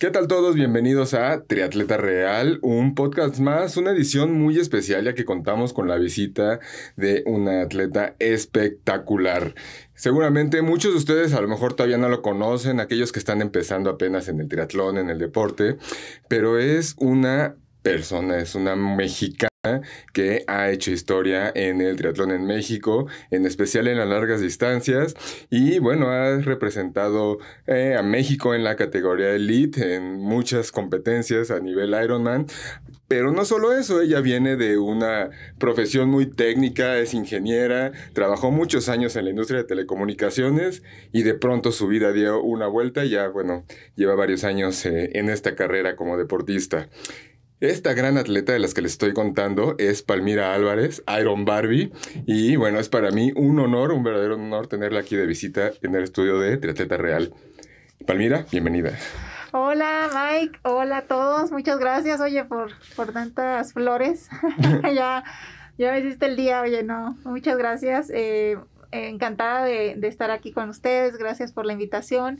¿Qué tal todos? Bienvenidos a Triatleta Real, un podcast más, una edición muy especial ya que contamos con la visita de una atleta espectacular. Seguramente muchos de ustedes a lo mejor todavía no lo conocen, aquellos que están empezando apenas en el triatlón, en el deporte, pero es una persona, es una mexicana que ha hecho historia en el triatlón en México, en especial en las largas distancias, y bueno, ha representado eh, a México en la categoría elite en muchas competencias a nivel Ironman. Pero no solo eso, ella viene de una profesión muy técnica, es ingeniera, trabajó muchos años en la industria de telecomunicaciones y de pronto su vida dio una vuelta y ya, bueno, lleva varios años eh, en esta carrera como deportista. Esta gran atleta de las que les estoy contando es Palmira Álvarez, Iron Barbie, y bueno, es para mí un honor, un verdadero honor tenerla aquí de visita en el estudio de Triatleta Real. Palmira, bienvenida. Hola Mike, hola a todos, muchas gracias, oye, por, por tantas flores. ya, ya me hiciste el día, oye, no, muchas gracias. Eh, encantada de, de estar aquí con ustedes, gracias por la invitación.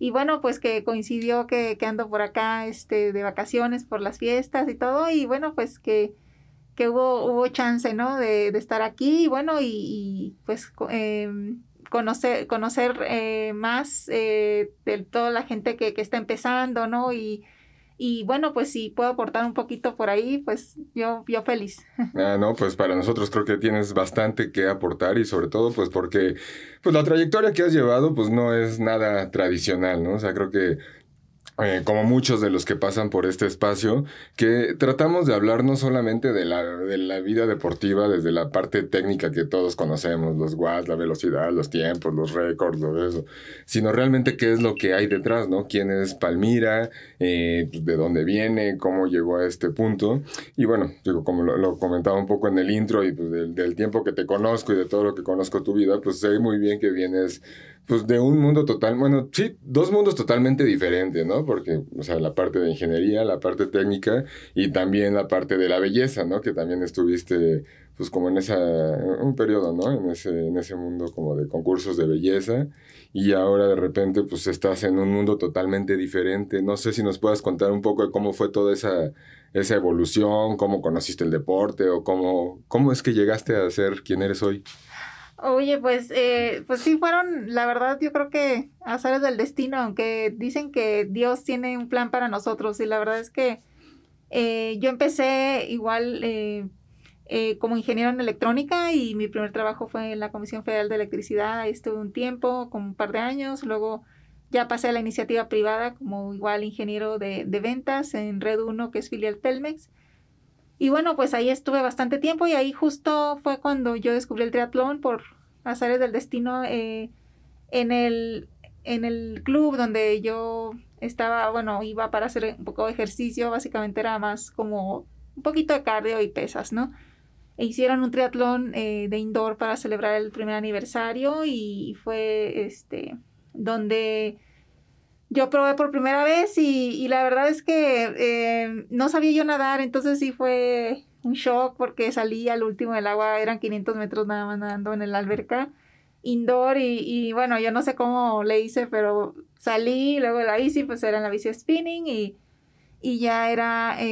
Y bueno, pues que coincidió que, que ando por acá este, de vacaciones por las fiestas y todo. Y bueno, pues que, que hubo, hubo chance, ¿no? De, de estar aquí y bueno, y, y pues em, conocer, conocer eh, más eh, de toda la gente que, que está empezando, ¿no? Y, y bueno, pues si puedo aportar un poquito por ahí, pues yo, yo feliz. Ah, no, pues para nosotros creo que tienes bastante que aportar y sobre todo pues porque pues la trayectoria que has llevado pues no es nada tradicional, ¿no? O sea, creo que eh, como muchos de los que pasan por este espacio, que tratamos de hablar no solamente de la, vida deportiva desde la parte técnica que todos conocemos, los watts, la velocidad, los tiempos, los récords, todo eso, sino realmente qué es lo que hay detrás, ¿no? ¿Quién es Palmira? Eh, pues, ¿De dónde viene? ¿Cómo llegó a este punto? Y bueno, como lo, comentaba un poco en el intro y pues, del, del tiempo que te conozco y de todo lo que conozco tu vida, pues sé muy bien que vienes pues de un mundo total, bueno, sí, dos mundos totalmente diferentes, ¿no? Porque, o sea, la parte de ingeniería, la parte técnica y también la parte de la belleza, ¿no? Que también estuviste, pues como en ese, un periodo, ¿no? En ese, en ese mundo como de concursos de belleza y ahora de repente, pues estás en un mundo totalmente diferente. No sé si nos puedas contar un poco de cómo fue toda esa, esa evolución, cómo conociste el deporte o cómo, cómo es que llegaste a ser quien eres hoy. Oye, pues, eh, pues sí fueron, la verdad, yo creo que azares del destino, aunque dicen que Dios tiene un plan para nosotros y la verdad es que eh, yo empecé igual eh, como ingeniero en electrónica y mi primer trabajo fue en la Comisión Federal de Electricidad, ahí estuve un tiempo, como un par de años, luego ya pasé a la iniciativa privada como igual ingeniero de, de ventas en Red 1, que es filial Telmex, y bueno, pues ahí estuve bastante tiempo y ahí justo fue cuando yo descubrí el triatlón por azares del destino eh, en, el, en el club donde yo estaba, bueno, iba para hacer un poco de ejercicio, básicamente era más como un poquito de cardio y pesas, ¿no? E hicieron un triatlón eh, de indoor para celebrar el primer aniversario y fue este donde yo probé por primera vez y, y la verdad es que eh, no sabía yo nadar, entonces sí fue un shock porque salí al último del agua, eran 500 metros nada más nadando en el alberca indoor y, bueno, yo no sé cómo le hice, pero salí, luego la bici, pues era en la bici spinning y, y ya era 5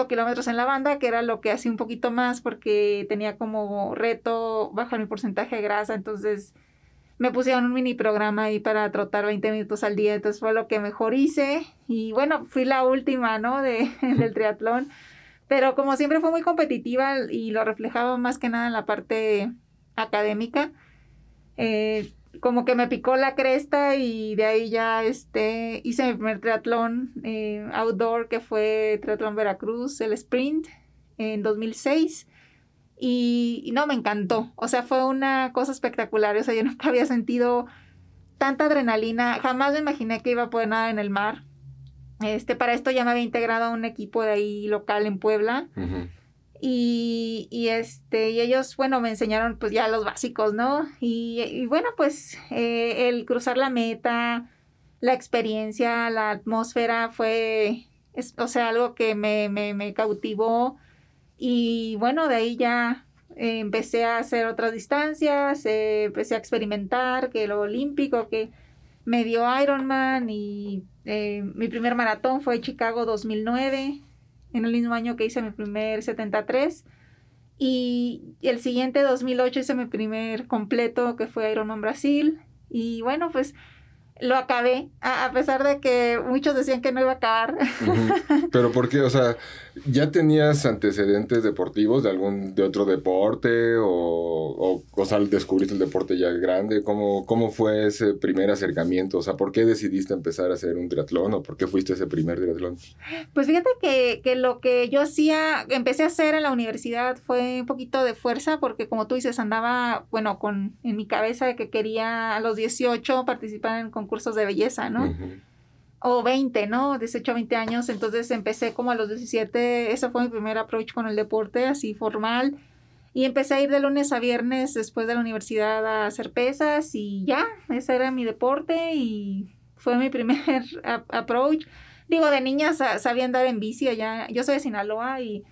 eh, kilómetros en la banda, que era lo que hacía un poquito más porque tenía como reto bajar mi porcentaje de grasa, entonces me pusieron un mini programa ahí para trotar 20 minutos al día, entonces fue lo que mejor hice y bueno, fui la última, ¿no? De, del triatlón, pero como siempre fue muy competitiva y lo reflejaba más que nada en la parte académica, eh, como que me picó la cresta y de ahí ya este, hice mi primer triatlón eh, outdoor que fue Triatlón Veracruz, el sprint en 2006 y, no, me encantó. O sea, fue una cosa espectacular. O sea, yo nunca había sentido tanta adrenalina. Jamás me imaginé que iba a poder nadar en el mar. Este, para esto ya me había integrado a un equipo de ahí local en Puebla. y, este, y ellos, bueno, me enseñaron pues ya los básicos, ¿no? Y, bueno, pues eh, el cruzar la meta, la experiencia, la atmósfera fue, es, o sea, algo que me, me, me cautivó y bueno, de ahí ya eh, empecé a hacer otras distancias, eh, empecé a experimentar que lo olímpico, que me dio Ironman y eh, mi primer maratón fue Chicago 2009, en el mismo año que hice mi primer 73. Y el siguiente 2008 hice mi primer completo que fue Ironman Brasil. Y bueno, pues lo acabé, a, pesar de que muchos decían que no iba a acabar. Pero ¿por qué? O sea, ¿Ya tenías antecedentes deportivos de algún, de otro deporte? O, o, o sea, descubriste el deporte ya grande. ¿Cómo, ¿Cómo fue ese primer acercamiento? O sea, ¿por qué decidiste empezar a hacer un triatlón o por qué fuiste ese primer triatlón? Pues fíjate que, que lo que yo hacía, empecé a hacer en la universidad fue un poquito de fuerza porque como tú dices, andaba, bueno, con en mi cabeza de que quería a los 18 participar en concursos de belleza, ¿no? o 20, ¿no? 18 a 20 años, entonces empecé como a los 17, ese fue mi primer approach con el deporte, así formal, y empecé a ir de lunes a viernes después de la universidad a hacer pesas y ya, ese era mi deporte y fue mi primer approach. Digo, de niña sabía andar en bici allá, yo soy de Sinaloa y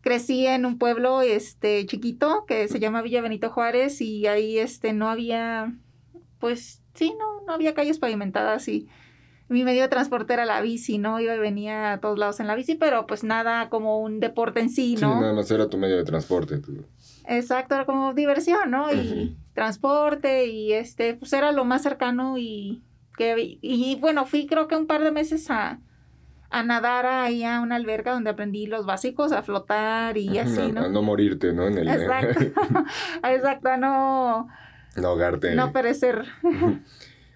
crecí en un pueblo este chiquito que se llama Villa Benito Juárez y ahí este no había pues sí, no no había calles pavimentadas y mi medio de transporte era la bici, ¿no? Iba y venía a todos lados en la bici, pero pues nada como un deporte en sí, ¿no? Sí, nada más era tu medio de transporte. Exacto, era como diversión, ¿no? Y transporte y este, pues era lo más cercano y que, y bueno, fui creo que un par de meses a, a nadar ahí a una alberca donde aprendí los básicos, a flotar y así, ¿no? no morirte, ¿no? En el... Exacto, exacto, a no... No ahogarte. No perecer.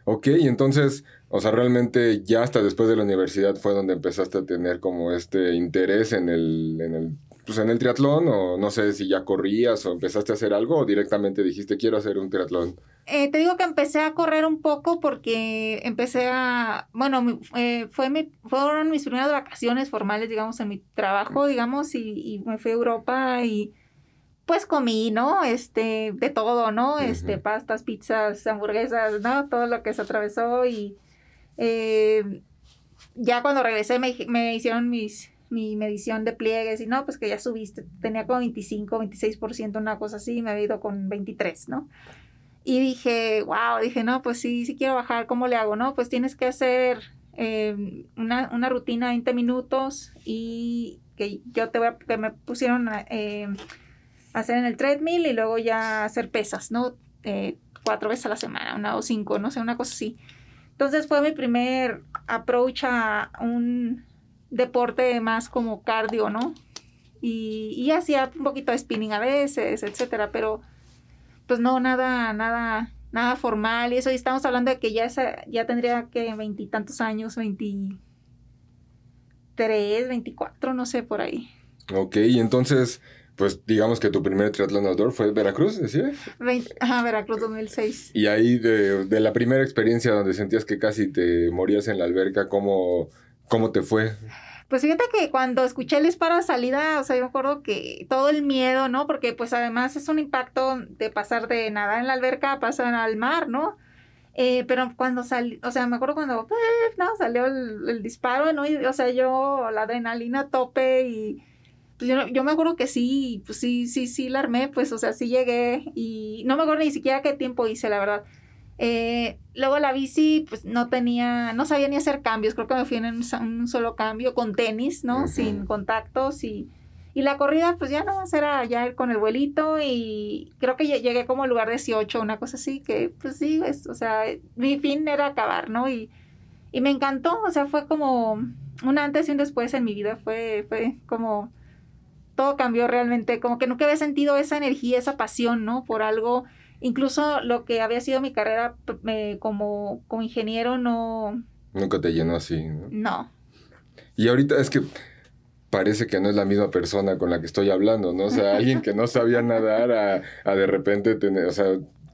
ok, entonces o sea, realmente ya hasta después de la universidad fue donde empezaste a tener como este interés en el, en el, pues en el triatlón o no sé si ya corrías o empezaste a hacer algo o directamente dijiste quiero hacer un triatlón. Eh, te digo que empecé a correr un poco porque empecé a, bueno, eh, fue mi, fueron mis primeras vacaciones formales, digamos, en mi trabajo, digamos, y, me fui a Europa y pues comí, ¿no? Este, de todo, ¿no? Este, pastas, pizzas, hamburguesas, ¿no? Todo lo que se atravesó y eh, ya cuando regresé me, me hicieron mis, mi medición de pliegues y no, pues que ya subiste, tenía como 25, 26%, una cosa así, me había ido con 23, ¿no? Y dije, wow, dije, no, pues sí, sí quiero bajar, ¿cómo le hago? No, pues tienes que hacer em, una, una, rutina de 20 minutos y que yo te voy a, que me pusieron a em, hacer en el treadmill y luego ya hacer pesas, ¿no? Eh, cuatro veces a la semana, una o cinco, no sé, una cosa así. Entonces fue mi primer approach a un deporte más como cardio, ¿no? Y, hacía un poquito de spinning a veces, etcétera, pero pues no, nada, nada, nada formal y eso. Y estamos hablando de que ya, ya tendría que veintitantos años, veintitrés, veinticuatro, no sé, por ahí. Ok, y entonces pues digamos que tu primer triatlón outdoor fue Veracruz, ¿sí? Veracruz 2006. Y ahí de, la primera experiencia donde sentías que casi te morías en la alberca, ¿cómo, cómo te fue? Pues fíjate que cuando escuché el disparo de salida, o sea, yo me acuerdo que todo el miedo, ¿no? Porque pues además es un impacto de pasar de nadar en la alberca a pasar al mar, ¿no? Eh, pero cuando salió, o sea, me acuerdo cuando, eh, no, salió el, disparo, ¿no? o sea, yo la adrenalina tope y pues yo, me acuerdo que sí, pues sí, sí, sí la armé, pues, o sea, sí llegué y no me acuerdo ni siquiera qué tiempo hice, la verdad. Eh, luego la bici, pues no tenía, no sabía ni hacer cambios, creo que me fui en un, solo cambio, con tenis, ¿no? Sin contactos y, la corrida, pues ya no, era ya con el vuelito y creo que llegué como al lugar 18, una cosa así, que pues sí, o sea, mi fin era acabar, ¿no? Y, y me encantó, o sea, fue como un antes y un después en mi vida, fue, fue como todo cambió realmente, como que nunca había sentido esa energía, esa pasión, ¿no? Por algo, incluso lo que había sido mi carrera como, como ingeniero, no... Nunca te llenó así, ¿no? No. Y ahorita es que parece que no es la misma persona con la que estoy hablando, ¿no? O sea, alguien que no sabía nadar a, a de repente tener, o sea,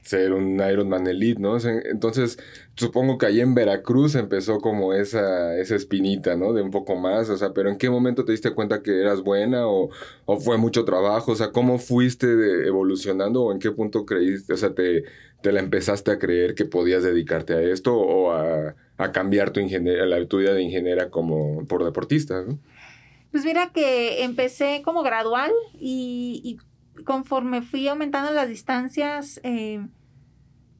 ser un Ironman Elite, ¿no? Entonces, supongo que ahí en Veracruz empezó como esa, esa espinita, ¿no? De un poco más, o sea, pero ¿en qué momento te diste cuenta que eras buena o, fue mucho trabajo? O sea, ¿cómo fuiste evolucionando o en qué punto creíste, o sea, te, te la empezaste a creer que podías dedicarte a esto o a, cambiar tu, ingeniera, la, tu de ingeniera como por deportista, ¿no? Pues mira que empecé como gradual y conforme fui aumentando las distancias eh,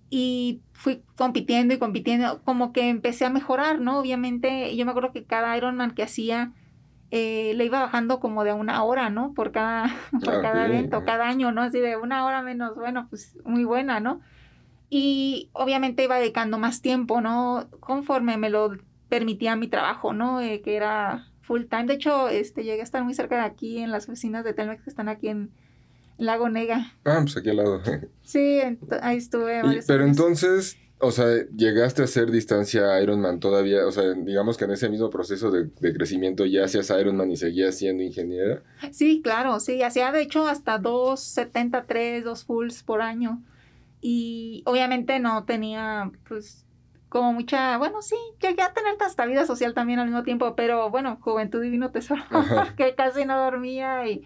y fui compitiendo y compitiendo, como que empecé a mejorar, ¿no? Obviamente, yo me acuerdo que cada Ironman que hacía eh, le iba bajando como de una hora, ¿no? Por cada, por cada evento, cada año, ¿no? Así de una hora menos, bueno, pues muy buena, ¿no? Y obviamente iba dedicando más tiempo, ¿no? Conforme me lo permitía mi trabajo, ¿no? Eh, que era full time. De hecho, este, llegué a estar muy cerca de aquí, en las oficinas de Telmex que están aquí en, Lago Nega. Ah, pues aquí al lado. sí, ahí estuve. pero entonces, o sea, llegaste a hacer distancia Ironman todavía, o sea, digamos que en ese mismo proceso de, crecimiento ya hacías Ironman y seguías siendo ingeniera. Sí, claro, sí, hacía de hecho hasta 273, dos fulls por año. Y obviamente no tenía, pues, como mucha, bueno, sí, llegué a tener hasta vida social también al mismo tiempo, pero bueno, juventud divino tesoro, que casi no dormía y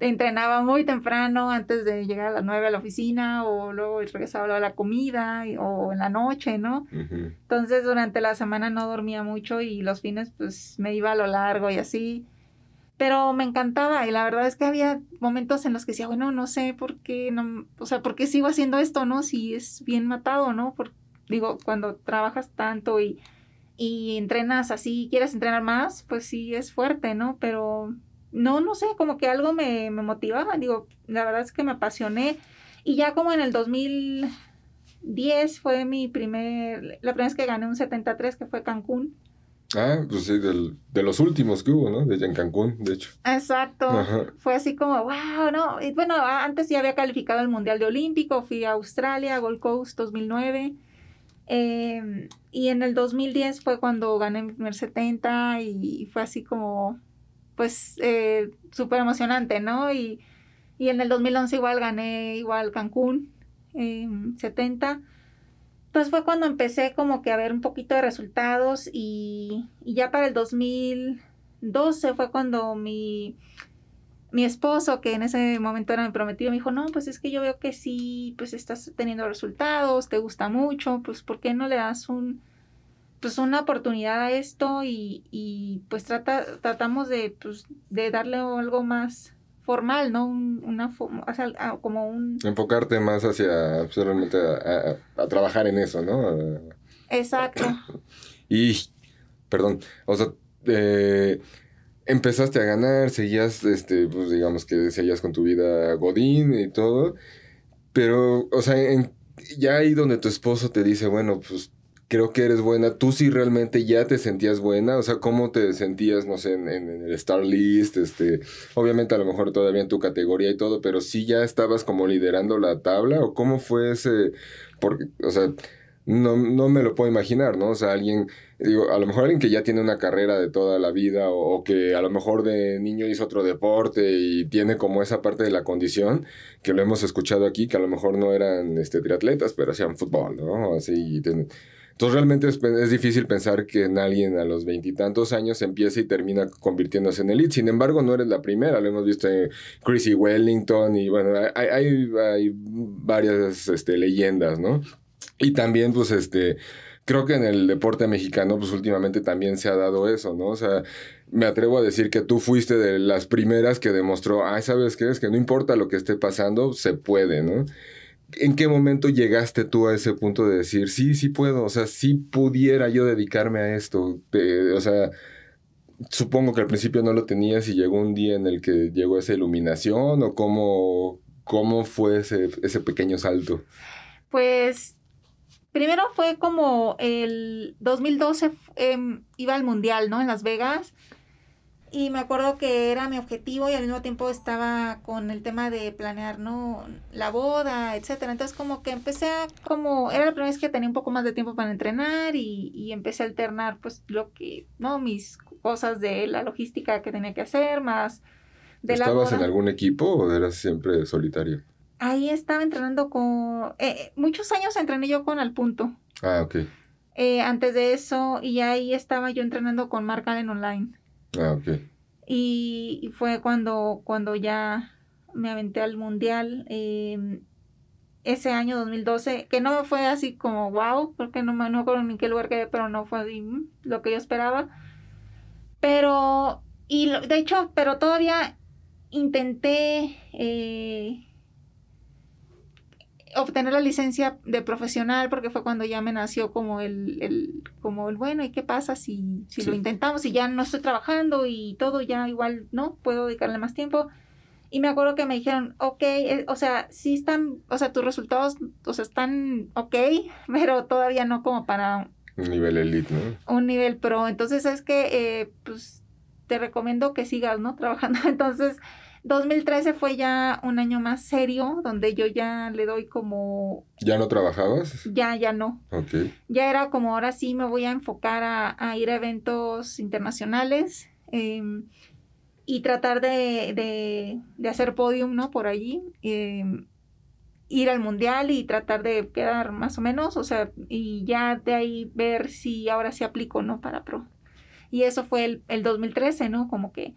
entrenaba muy temprano antes de llegar a las 9 a la oficina o luego regresaba a la comida o en la noche, ¿no? Entonces durante la semana no dormía mucho y los fines pues me iba a lo largo y así. Pero me encantaba y la verdad es que había momentos en los que decía, bueno, no sé por qué, no, o sea, ¿por qué sigo haciendo esto, no? Si es bien matado, ¿no? Por, digo, cuando trabajas tanto y, y entrenas así, y quieres entrenar más, pues sí es fuerte, ¿no? Pero no, no sé, como que algo me, motivaba. Digo, la verdad es que me apasioné. Y ya como en el 2010 fue mi primer, la primera vez que gané un 73, que fue Cancún. Ah, pues sí, de los últimos que hubo, ¿no? De, en Cancún, de hecho. Exacto. Fue así como, wow, ¿no? Y bueno, antes ya había calificado al Mundial de Olímpico, fui a Australia, Gold Coast 2009. Em, y en el 2010 fue cuando gané mi primer 70 y fue así como, pues eh, súper emocionante, ¿no? Y, y, en el 2011 igual gané igual Cancún em, en 70. Entonces fue cuando empecé como que a ver un poquito de resultados y, y ya para el 2012 fue cuando mi, mi esposo, que en ese momento era mi prometido, me dijo, no, pues es que yo veo que sí, pues estás teniendo resultados, te gusta mucho, pues ¿por qué no le das un, pues una oportunidad a esto y, y pues tratamos de, pues, de darle algo más formal, ¿no? una, o ah, como un... Enfocarte más hacia, pues, realmente a, trabajar en eso, ¿no? Exacto. y, perdón, o sea, eh, empezaste a ganar, seguías, este, pues digamos que seguías con tu vida godín y todo, pero, o sea, ya ahí donde tu esposo te dice, bueno, pues creo que eres buena. ¿Tú sí realmente ya te sentías buena? O sea, ¿cómo te sentías, no sé, en, en, el Star List? Este, obviamente a lo mejor todavía en tu categoría y todo, pero sí ya estabas como liderando la tabla o cómo fue ese, porque, o sea, no, me lo puedo imaginar, ¿no? O sea, alguien, digo, a lo mejor alguien que ya tiene una carrera de toda la vida o, que a lo mejor de niño hizo otro deporte y tiene como esa parte de la condición que lo hemos escuchado aquí, que a lo mejor no eran este, triatletas, pero hacían fútbol, ¿no? Así, entonces realmente es, difícil pensar que en alguien a los veintitantos años empieza y termina convirtiéndose en elite. Sin embargo, no eres la primera. Lo hemos visto en Chrissy e. Wellington y bueno, hay, hay, varias este, leyendas, ¿no? Y también, pues, este, creo que en el deporte mexicano, pues últimamente también se ha dado eso, ¿no? O sea, me atrevo a decir que tú fuiste de las primeras que demostró, ay, ¿sabes qué? Es que no importa lo que esté pasando, se puede, ¿no? ¿En qué momento llegaste tú a ese punto de decir, sí, sí puedo, o sea, sí pudiera yo dedicarme a esto? Eh, o sea, supongo que al principio no lo tenías y llegó un día en el que llegó esa iluminación o cómo, cómo fue ese, ese pequeño salto. Pues primero fue como el 2012 em, iba al Mundial, ¿no? En Las Vegas y me acuerdo que era mi objetivo y al mismo tiempo estaba con el tema de planear, ¿no? La boda, etcétera. Entonces como que empecé a, como, era la primera vez que tenía un poco más de tiempo para entrenar y, y empecé a alternar pues lo que, ¿no? Mis cosas de la logística que tenía que hacer, más de ¿Estabas la boda. en algún equipo o eras siempre solitario? Ahí estaba entrenando con, eh, muchos años entrené yo con Al Punto. Ah, ok. Eh, antes de eso, y ahí estaba yo entrenando con Mark Allen Online. Ah, y, fue cuando, cuando ya me aventé al mundial. Em, ese año 2012, que no fue así como wow, porque no me no acuerdo en qué lugar quedé, pero no fue mm, lo que yo esperaba. Pero, y de hecho, pero todavía intenté eh, obtener la licencia de profesional porque fue cuando ya me nació como el, como el bueno, ¿y qué pasa si, si lo intentamos y ya no estoy trabajando y todo, ya igual no puedo dedicarle más tiempo? Y me acuerdo que me dijeron, ok, eh, o sea, sí están, o sea, tus resultados, o están ok, pero todavía no como para... Un nivel elite, ¿no? Un nivel pro. Entonces es que, eh, pues, te recomiendo que sigas, ¿no? Trabajando. Entonces, 2013 fue ya un año más serio, donde yo ya le doy como... ¿Ya no trabajabas? Ya, ya no. Ok. Ya era como ahora sí me voy a enfocar a, ir a eventos internacionales em, y tratar de, hacer podium, ¿no? Por allí. Em, ir al mundial y tratar de quedar más o menos, o sea, y ya de ahí ver si ahora sí aplico, ¿no? Para pro. Y eso fue el 2013, ¿no? Como que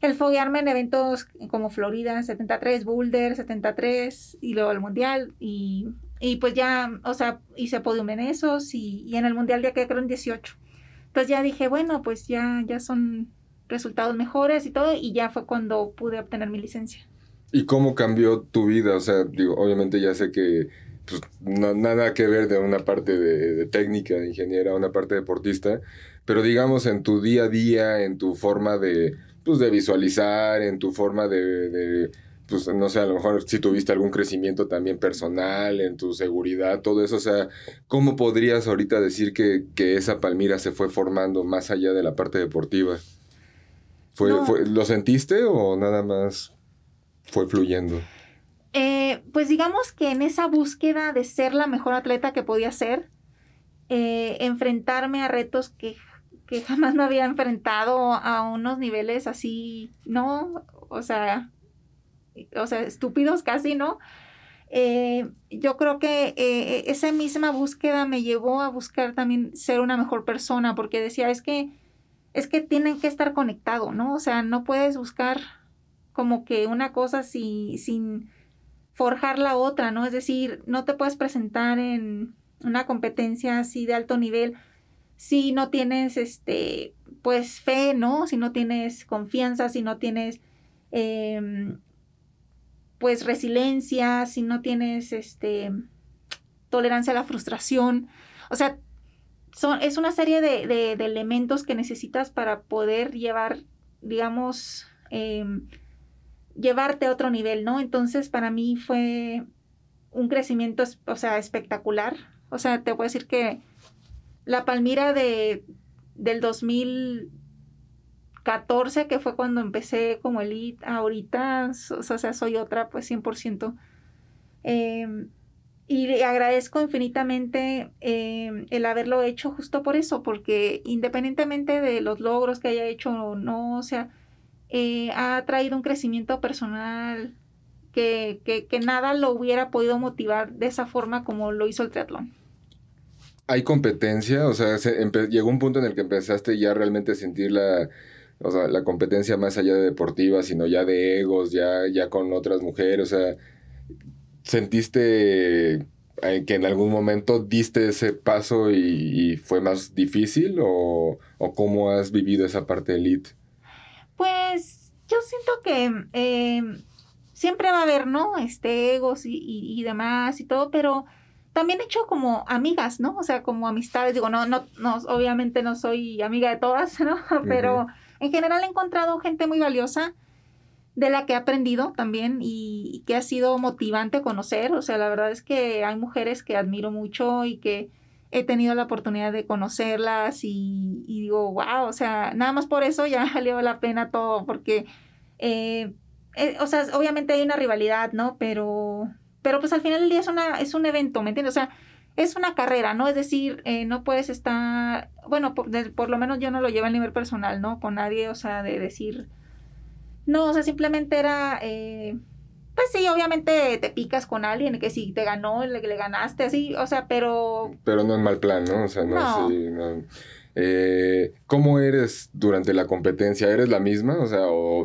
el foguearme en eventos como Florida 73, Boulder 73 y luego el Mundial y, y pues ya, o sea, hice podium en esos y, y en el Mundial ya quedé creo en 18. Entonces ya dije, bueno, pues ya, ya son resultados mejores y todo y ya fue cuando pude obtener mi licencia. ¿Y cómo cambió tu vida? O sea, digo, obviamente ya sé que pues, nada que ver de una parte de técnica, de ingeniera, una parte deportista, pero digamos en tu día a día, en tu forma de pues, de visualizar, en tu forma de, pues, no sé, a lo mejor si tuviste algún crecimiento también personal, en tu seguridad, todo eso. O sea, ¿cómo podrías ahorita decir que, esa Palmira se fue formando más allá de la parte deportiva? ¿Lo sentiste o nada más fue fluyendo? Eh, pues digamos que en esa búsqueda de ser la mejor atleta que podía ser, eh, enfrentarme a retos que que jamás me había enfrentado a unos niveles así, ¿no? O sea, o sea estúpidos casi, ¿no? Eh, yo creo que eh, e, esa misma búsqueda me llevó a buscar también ser una mejor persona, porque decía, es que, es que tienen que estar conectados, ¿no? O sea, no puedes buscar como que una cosa si, sin forjar la otra, ¿no? Es decir, no te puedes presentar en una competencia así de alto nivel si no tienes, este, pues, fe, ¿no? Si no tienes confianza, si no tienes, em, pues, resiliencia, si no tienes, este, tolerancia a la frustración. O sea, son, es una serie de, elementos que necesitas para poder llevar, digamos, em, llevarte a otro nivel, ¿no? Entonces, para mí fue un crecimiento, o sea, espectacular. O sea, te puedo decir que la Palmira de, del 2014, que fue cuando empecé como elite, ahorita, o sea, soy otra, pues 100%. Em, y le agradezco infinitamente em, el haberlo hecho justo por eso, porque independientemente de los logros que haya hecho o no, o sea, eh, ha traído un crecimiento personal que, que nada lo hubiera podido motivar de esa forma como lo hizo el triatlón hay competencia, o sea, llegó un punto en el que empezaste ya realmente a sentir la, la competencia más allá de deportiva, sino ya de egos, ya, ya con otras mujeres, o sea, sentiste eh, que en algún momento diste ese paso y, fue más difícil o, cómo has vivido esa parte elite? Pues yo siento que em, siempre va a haber, ¿no? Este egos y, y demás y todo, pero también he hecho como amigas, ¿no? O sea, como amistades, digo, no, no, no obviamente no soy amiga de todas, ¿no? Pero en general he encontrado gente muy valiosa de la que he aprendido también y, que ha sido motivante conocer. O sea, la verdad es que hay mujeres que admiro mucho y que he tenido la oportunidad de conocerlas y, digo, wow, o sea, nada más por eso ya ha valió la pena todo, porque, eh, eh, o sea, obviamente hay una rivalidad, ¿no? Pero pero pues al final del día es, una, es un evento, ¿me entiendes? O sea, es una carrera, ¿no? Es decir, eh, no puedes estar, bueno, por, por, lo menos yo no lo llevo a nivel personal, ¿no? Con nadie, o sea, de decir, no, o sea, simplemente era, eh, pues sí, obviamente te picas con alguien que si te ganó, le, le ganaste, así, o sea, pero... Pero no es mal plan, ¿no? O sea, no eh, ¿Cómo eres durante la competencia? ¿Eres la misma? O sea,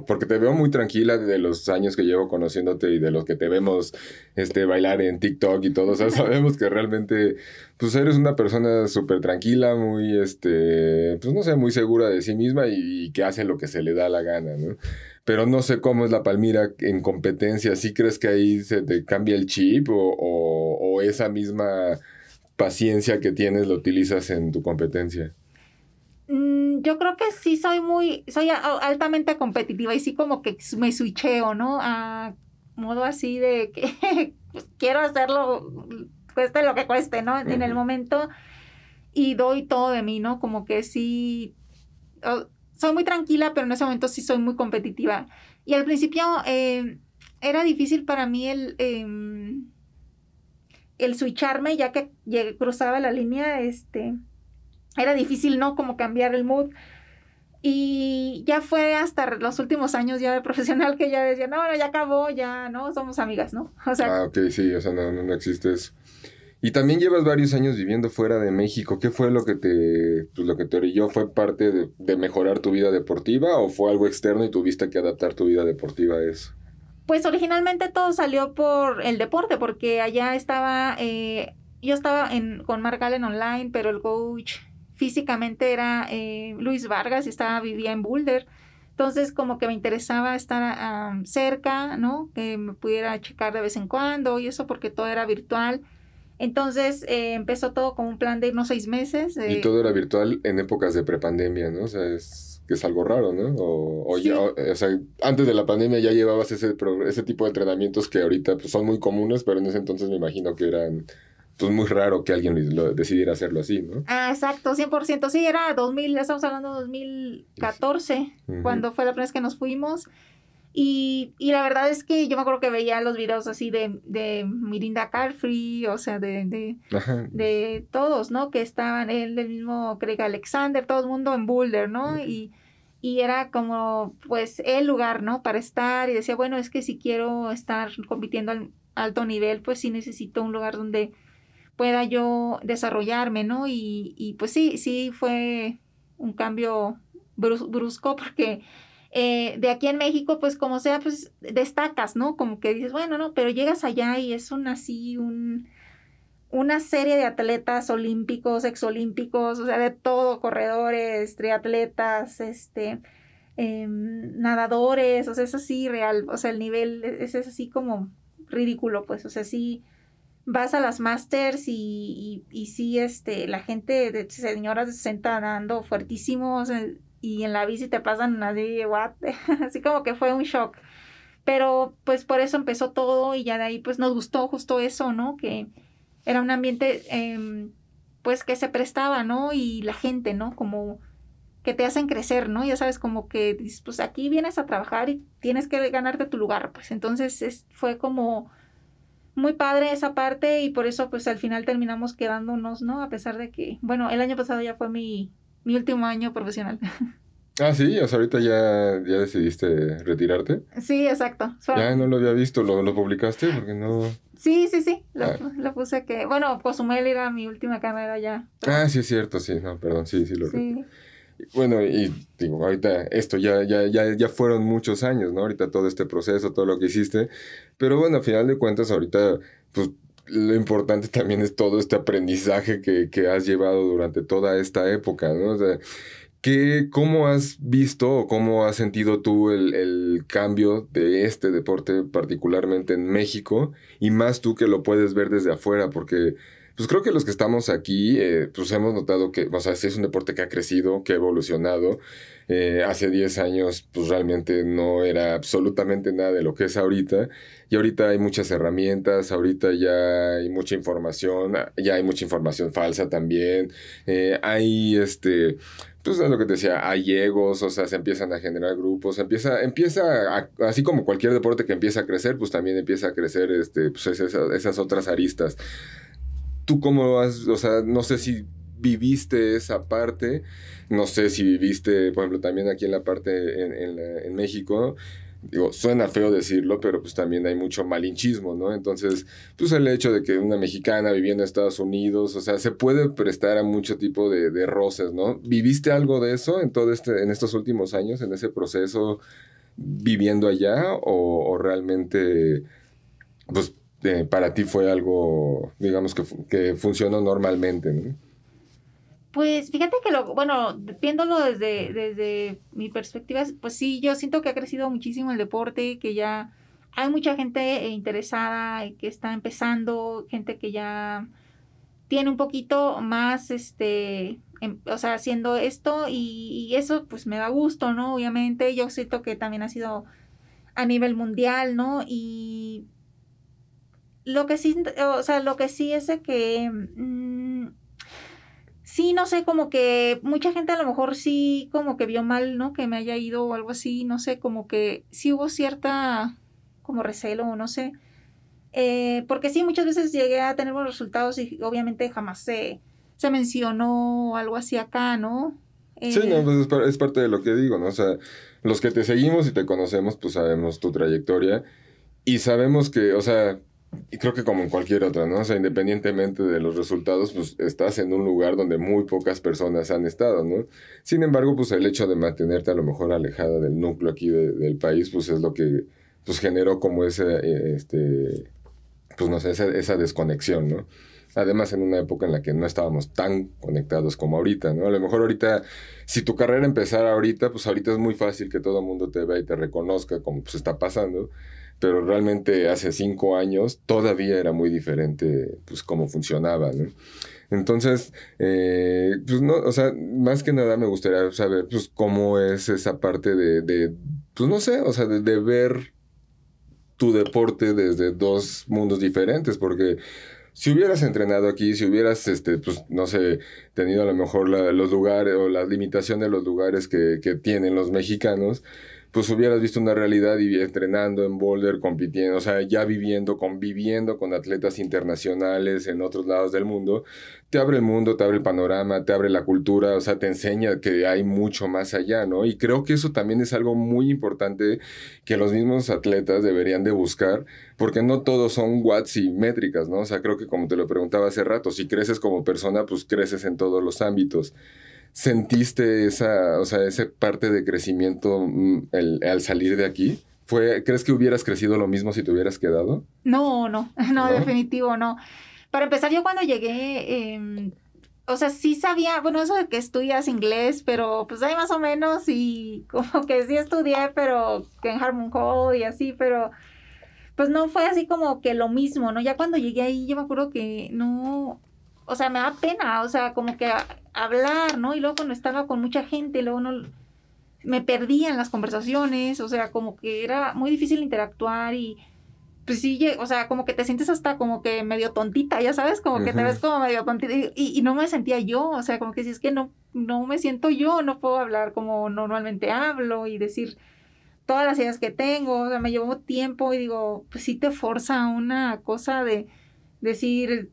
porque te veo muy tranquila de los años que llevo conociéndote y de los que te vemos este, bailar en TikTok y todo. O sea, sabemos que realmente pues eres una persona súper tranquila, muy, este, pues no sé, muy segura de sí misma y, que hace lo que se le da la gana, pero no sé cómo es la Palmira en competencia. ¿Sí crees que ahí se te cambia el chip o, o, esa misma paciencia que tienes la utilizas en tu competencia? Mm, yo creo que sí soy muy, soy altamente competitiva y sí como que me switcheo, ¿no? A modo así de que pues, quiero hacerlo, cueste lo que cueste, ¿no? En el momento y doy todo de mí, ¿no? Como que sí, soy muy tranquila, pero en ese momento sí soy muy competitiva. Y al principio eh, era difícil para mí el... Em, el switcharme ya que cruzaba la línea, este, era difícil no como cambiar el mood. Y ya fue hasta los últimos años ya de profesional que ya decía, no, bueno, ya acabó, ya, ¿no? Somos amigas, ¿no? ah, ok, sí, o sea, no, no, existe eso. Y también llevas varios años viviendo fuera de México. ¿Qué fue lo que te, pues, lo que te orilló? ¿Fue parte de, mejorar tu vida deportiva o fue algo externo y tuviste que adaptar tu vida deportiva a eso? Pues originalmente todo salió por el deporte, porque allá estaba, eh, yo estaba en, con Mark Allen online, pero el coach físicamente era eh, Luis Vargas y estaba, vivía en Boulder. Entonces, como que me interesaba estar ah, cerca, ¿no? Que me pudiera checar de vez en cuando y eso porque todo era virtual. Entonces, eh, empezó todo con un plan de unos seis meses. Y eh, todo era virtual en épocas de prepandemia, ¿no? O sea, es, es algo raro, ¿no? O, o, sea, antes de la pandemia ya llevabas ese, ese tipo de entrenamientos que ahorita pues, son muy comunes, pero en ese entonces me imagino que eran pues muy raro que alguien lo decidiera hacerlo así, ¿no? Ah, exacto, 100%. Sí, era 2000, estamos hablando de 2014, cuando fue la primera vez que nos fuimos. Y, y, la verdad es que yo me acuerdo que veía los videos así de, de Mirinda Carfree, o sea, de, de, todos, ¿no? Que estaban, él, el mismo Craig Alexander, todo el mundo en Boulder, ¿no? Y y era como pues el lugar, ¿no? Para estar y decía, bueno, es que si quiero estar compitiendo al alto nivel, pues sí necesito un lugar donde pueda yo desarrollarme, ¿no? Y, pues sí, sí fue un cambio brusco porque eh, de aquí en México, pues como sea, pues destacas, ¿no? Como que dices, bueno, no, pero llegas allá y es un así, un, una serie de atletas olímpicos, exolímpicos, o sea, de todo, corredores, triatletas, este, em, nadadores, o sea, es así real, o sea, el nivel es, es así como ridículo, pues, o sea, sí vas a las masters y, y, sí, este, la gente de señoras se senta dando fuertísimos eh, y en la bici te pasan una así como que fue un shock. Pero pues por eso empezó todo y ya de ahí pues nos gustó justo eso, ¿no? Que era un ambiente em, pues que se prestaba, ¿no? Y la gente, ¿no? Como que te hacen crecer, ¿no? Ya sabes, como que pues aquí vienes a trabajar y tienes que ganarte tu lugar, pues entonces es, fue como muy padre esa parte y por eso pues al final terminamos quedándonos, ¿no? A pesar de que, bueno, el año pasado ya fue mi, mi último año profesional. Ah, sí, o ahorita ya, ya decidiste retirarte. Sí, exacto. ya no lo había visto, ¿lo, lo publicaste? Porque no... Sí, sí, sí, lo, ah. puse que... Bueno, Cozumel pues, era mi última carrera ya. Ah, sí, es cierto, sí, no, perdón, sí, sí lo... Sí. Bueno, y digo, ahorita esto ya, ya, ya, ya fueron muchos años, ¿no? Ahorita todo este proceso, todo lo que hiciste. Pero bueno, a final de cuentas, ahorita, pues lo importante también es todo este aprendizaje que, que has llevado durante toda esta época, ¿no? O sea, ¿qué, ¿cómo has visto o cómo has sentido tú el, el, cambio de este deporte, particularmente en México? Y más tú que lo puedes ver desde afuera, porque pues creo que los que estamos aquí, eh, pues hemos notado que, o sea, es un deporte que ha crecido, que ha evolucionado. Eh, hace 10 años, pues realmente no era absolutamente nada de lo que es ahorita. Y ahorita hay muchas herramientas, ahorita ya hay mucha información, ah, ya hay mucha información falsa también. Eh, hay este pues es lo que te decía, hay egos, o sea, se empiezan a generar grupos, empieza, empieza así como cualquier deporte que empieza a crecer, pues también empieza a crecer este, pues esas, esas otras aristas. ¿Tú cómo has, o sea, no sé si viviste esa parte, no sé si viviste, por ejemplo, también aquí en la parte en, México, digo, suena feo decirlo, pero pues también hay mucho malinchismo, ¿no? Entonces, pues el hecho de que una mexicana viviendo en Estados Unidos, o sea, se puede prestar a mucho tipo de, roces, ¿no? ¿Viviste algo de eso en todo este, en estos últimos años, en ese proceso viviendo allá? ¿O, o realmente, pues este, para ti fue algo, digamos, que, funcionó normalmente, ¿no? Pues fíjate que lo, bueno, viéndolo desde, desde mi perspectiva, pues sí, yo siento que ha crecido muchísimo el deporte, que ya hay mucha gente interesada, y que está empezando, gente que ya tiene un poquito más, este, em, o sea, haciendo esto y, y, eso pues me da gusto, ¿no? Obviamente yo siento que también ha sido a nivel mundial, ¿no? Y lo que sí, o sea, lo que sí es de que... Mm, sí, no sé, como que mucha gente a lo mejor sí como que vio mal, ¿no? Que me haya ido o algo así, no sé, como que sí hubo cierta como recelo o no sé. Eh, porque sí, muchas veces llegué a tener buenos resultados y obviamente jamás se, se mencionó algo así acá, ¿no? sí, no, eh, pues es, parte de lo que digo, ¿no? O sea, los que te seguimos y te conocemos, pues sabemos tu trayectoria y sabemos que, o sea, y creo que como en cualquier otra, ¿no? O sea, independientemente de los resultados, pues estás en un lugar donde muy pocas personas han estado, ¿no? Sin embargo, pues el hecho de mantenerte a lo mejor alejada del núcleo aquí del país, pues es lo que pues generó como ese, eh, este, pues no sé, esa, esa desconexión, ¿no? Además, en una época en la que no estábamos tan conectados como ahorita, ¿no? A lo mejor ahorita, si tu carrera empezara ahorita, pues ahorita es muy fácil que todo el mundo te vea y te reconozca como se pues, está pasando. Pero realmente hace cinco años todavía era muy diferente, pues cómo funcionaba, ¿no? Entonces, eh, pues no, o sea, más que nada me gustaría saber, pues, cómo es esa parte de, pues no sé, o sea, de ver tu deporte desde dos mundos diferentes, porque si hubieras entrenado aquí, si hubieras, este, pues, no sé, tenido a lo mejor los lugares o la limitación de los lugares que, que tienen los mexicanos, pues hubieras visto una realidad y entrenando en boulder, compitiendo, o sea, ya viviendo, conviviendo con atletas internacionales en otros lados del mundo, te abre el mundo, te abre el panorama, te abre la cultura, o sea, te enseña que hay mucho más allá, ¿no? Y creo que eso también es algo muy importante que los mismos atletas deberían de buscar, porque no todos son watts y métricas, ¿no? O sea, creo que como te lo preguntaba hace rato, si creces como persona, pues creces en todos los ámbitos sentiste esa, o sea, esa parte de crecimiento mm, al salir de aquí? ¿Fue, ¿Crees que hubieras crecido lo mismo si te hubieras quedado? No, no, no, definitivo, no. Para empezar, yo cuando llegué, em, o sea, sí sabía, bueno, eso de que estudias inglés, pero pues ahí más o menos, y como que sí estudié, pero en Harmon Hall y así, pero pues no fue así como que lo mismo, ¿no? Ya cuando llegué ahí, yo me acuerdo que no, o sea, me da pena, o sea, como que hablar, ¿no? Y luego cuando estaba con mucha gente, luego no, me perdía en las conversaciones, o sea, como que era muy difícil interactuar y pues sí, o sea, como que te sientes hasta como que medio tontita, ya sabes, como que te ves como medio tontita y, no me sentía yo, o sea, como que si es que no, no me siento yo, no puedo hablar como normalmente hablo y decir todas las ideas que tengo, o sea, me llevó tiempo y digo, pues sí te forza una cosa de decir,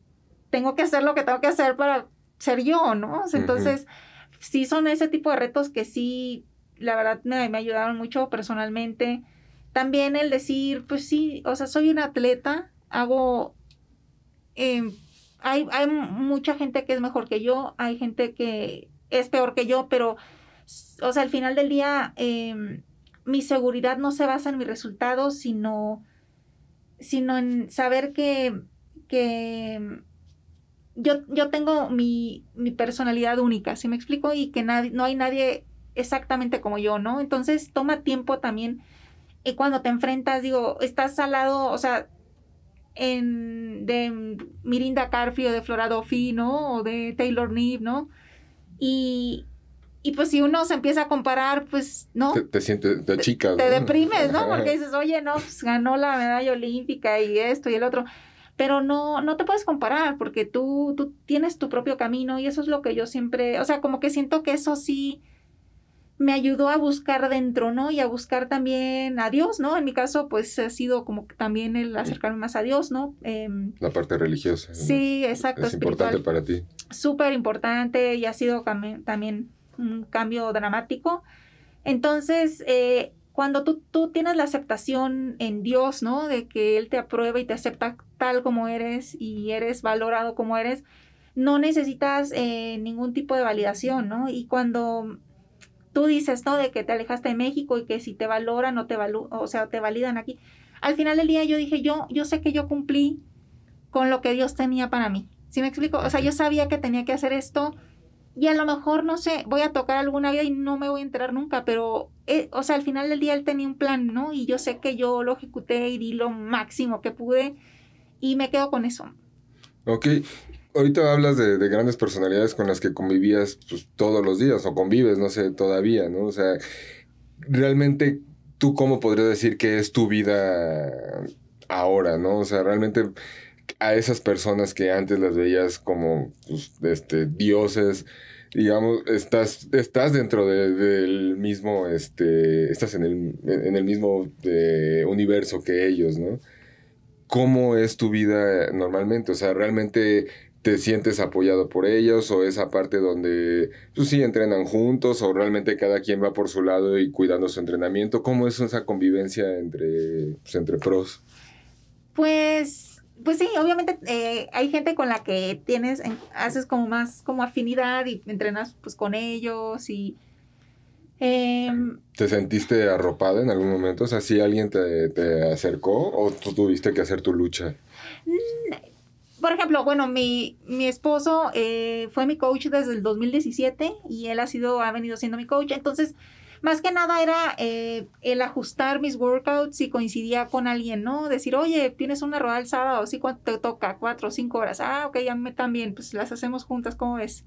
tengo que hacer lo que tengo que hacer para ser yo, ¿no? Entonces, sí son ese tipo de retos que sí, la verdad, me, ayudaron mucho personalmente. También el decir, pues sí, o sea, soy un atleta, hago... Em, hay, mucha gente que es mejor que yo, hay gente que es peor que yo, pero, o sea, al final del día, em, mi seguridad no se basa en mis resultados, sino, sino en saber que, que yo, yo tengo mi, mi personalidad única, si me explico? Y que nadie, no hay nadie exactamente como yo, ¿no? Entonces toma tiempo también. Y cuando te enfrentas, digo, estás al lado, o sea, en, de Mirinda carfi o de Florado Fino ¿no? O de Taylor Neve, ¿no? Y, y pues si uno se empieza a comparar, pues, ¿no? Te, sientes, de chica, Te, te, deprimes, ¿no? Porque dices, oye, no, pues ganó la medalla olímpica y esto y el otro pero no, no te puedes comparar porque tú, tú tienes tu propio camino y eso es lo que yo siempre, o sea, como que siento que eso sí me ayudó a buscar dentro, ¿no? Y a buscar también a Dios, ¿no? En mi caso, pues ha sido como también el acercarme más a Dios, ¿no? Em, la parte religiosa. Sí, exacto. Es importante para ti. Súper importante y ha sido también un cambio dramático. Entonces, eh, cuando tú, tú, tienes la aceptación en Dios, ¿no? De que Él te aprueba y te acepta tal como eres y eres valorado como eres, no necesitas eh, ningún tipo de validación, ¿no? Y cuando tú dices, ¿no? De que te alejaste de México y que si te valoran o te, o sea, te validan aquí. Al final del día yo dije, yo, yo sé que yo cumplí con lo que Dios tenía para mí. ¿Sí me explico? O sea, yo sabía que tenía que hacer esto y a lo mejor, no sé, voy a tocar alguna vida y no me voy a enterar nunca, pero, eh, o sea, al final del día él tenía un plan, ¿no? Y yo sé que yo lo ejecuté y di lo máximo que pude y me quedo con eso. Ok. Ahorita hablas de, grandes personalidades con las que convivías pues, todos los días o convives, no sé, todavía, ¿no? O sea, realmente, ¿tú cómo podrías decir que es tu vida ahora, ¿no? O sea, realmente a esas personas que antes las veías como pues, este, dioses, digamos, estás, estás dentro del mismo, este, estás en el, en el mismo eh, universo que ellos, ¿no? cómo es tu vida normalmente. O sea, realmente te sientes apoyado por ellos o esa parte donde pues, sí entrenan juntos o realmente cada quien va por su lado y cuidando su entrenamiento. ¿Cómo es esa convivencia entre, pues, entre pros? Pues, pues sí, obviamente eh, hay gente con la que tienes, haces como más como afinidad y entrenas pues con ellos y Em, ¿Te sentiste arropada en algún momento? O sea, si alguien te, acercó o tú tuviste que hacer tu lucha? Mm, por ejemplo, bueno, mi, mi esposo eh, fue mi coach desde el 2017 y él ha, sido, ha venido siendo mi coach. Entonces, más que nada era eh, el ajustar mis workouts si coincidía con alguien, ¿no? Decir, oye, tienes una rueda el sábado, ¿sí? ¿Cuánto te toca? Cuatro o cinco horas. Ah, ok, ya me también, pues las hacemos juntas, ¿cómo ves?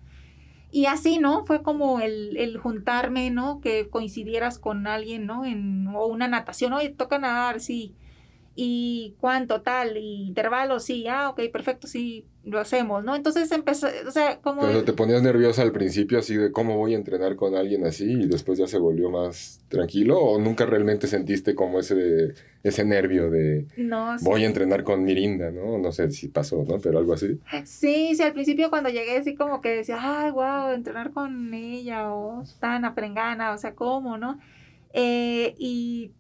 Y así, ¿no? Fue como el, el, juntarme, ¿no? Que coincidieras con alguien, ¿no? En, o una natación, oye, toca nadar, sí. ¿Y cuánto tal? ¿Y intervalo Sí, ah, ok, perfecto, sí, lo hacemos, ¿no? Entonces empezó, o sea, como... Pero te ponías nerviosa al principio así de cómo voy a entrenar con alguien así y después ya se volvió más tranquilo o nunca realmente sentiste como ese, ese nervio de no, voy a entrenar con Mirinda, ¿no? No sé si pasó, ¿no? Pero algo así. Sí, sí, al principio cuando llegué así como que decía, ay, wow, entrenar con ella o tan aprengana, o sea, ¿cómo, no? Eh, y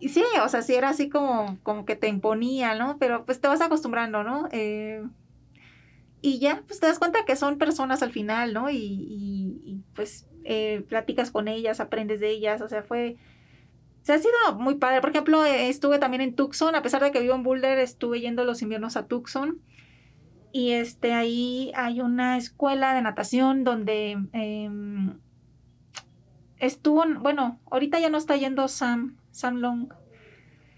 sí, o sea, sí era así como, como que te imponía, ¿no? Pero pues te vas acostumbrando, ¿no? Eh, y ya, pues te das cuenta que son personas al final, ¿no? Y, y, pues eh, platicas con ellas, aprendes de ellas, o sea, fue... se ha sido muy padre. Por ejemplo, eh, estuve también en Tucson, a pesar de que vivo en Boulder, estuve yendo los inviernos a Tucson. Y este, ahí hay una escuela de natación donde em, estuvo, bueno, ahorita ya no está yendo Sam, Sam Long.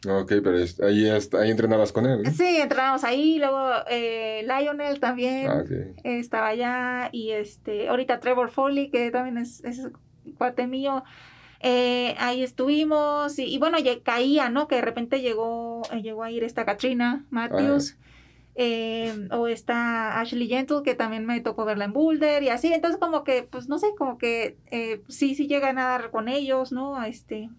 Ok, pero ahí, ahí entrenabas con él. Sí, entrenábamos ahí, luego eh, Lionel también ah, estaba allá y este, ahorita Trevor Foley, que también es, cuate mío, eh, ahí estuvimos y, y bueno, caía, ¿no? Que de repente llegó, eh, llegó a ir esta Katrina Matthews. Ah, o está Ashley Gentle, que también me tocó verla en Boulder y así. Entonces, como que, pues no sé, como que sí, sí llegan a dar con ellos, ¿no? Este,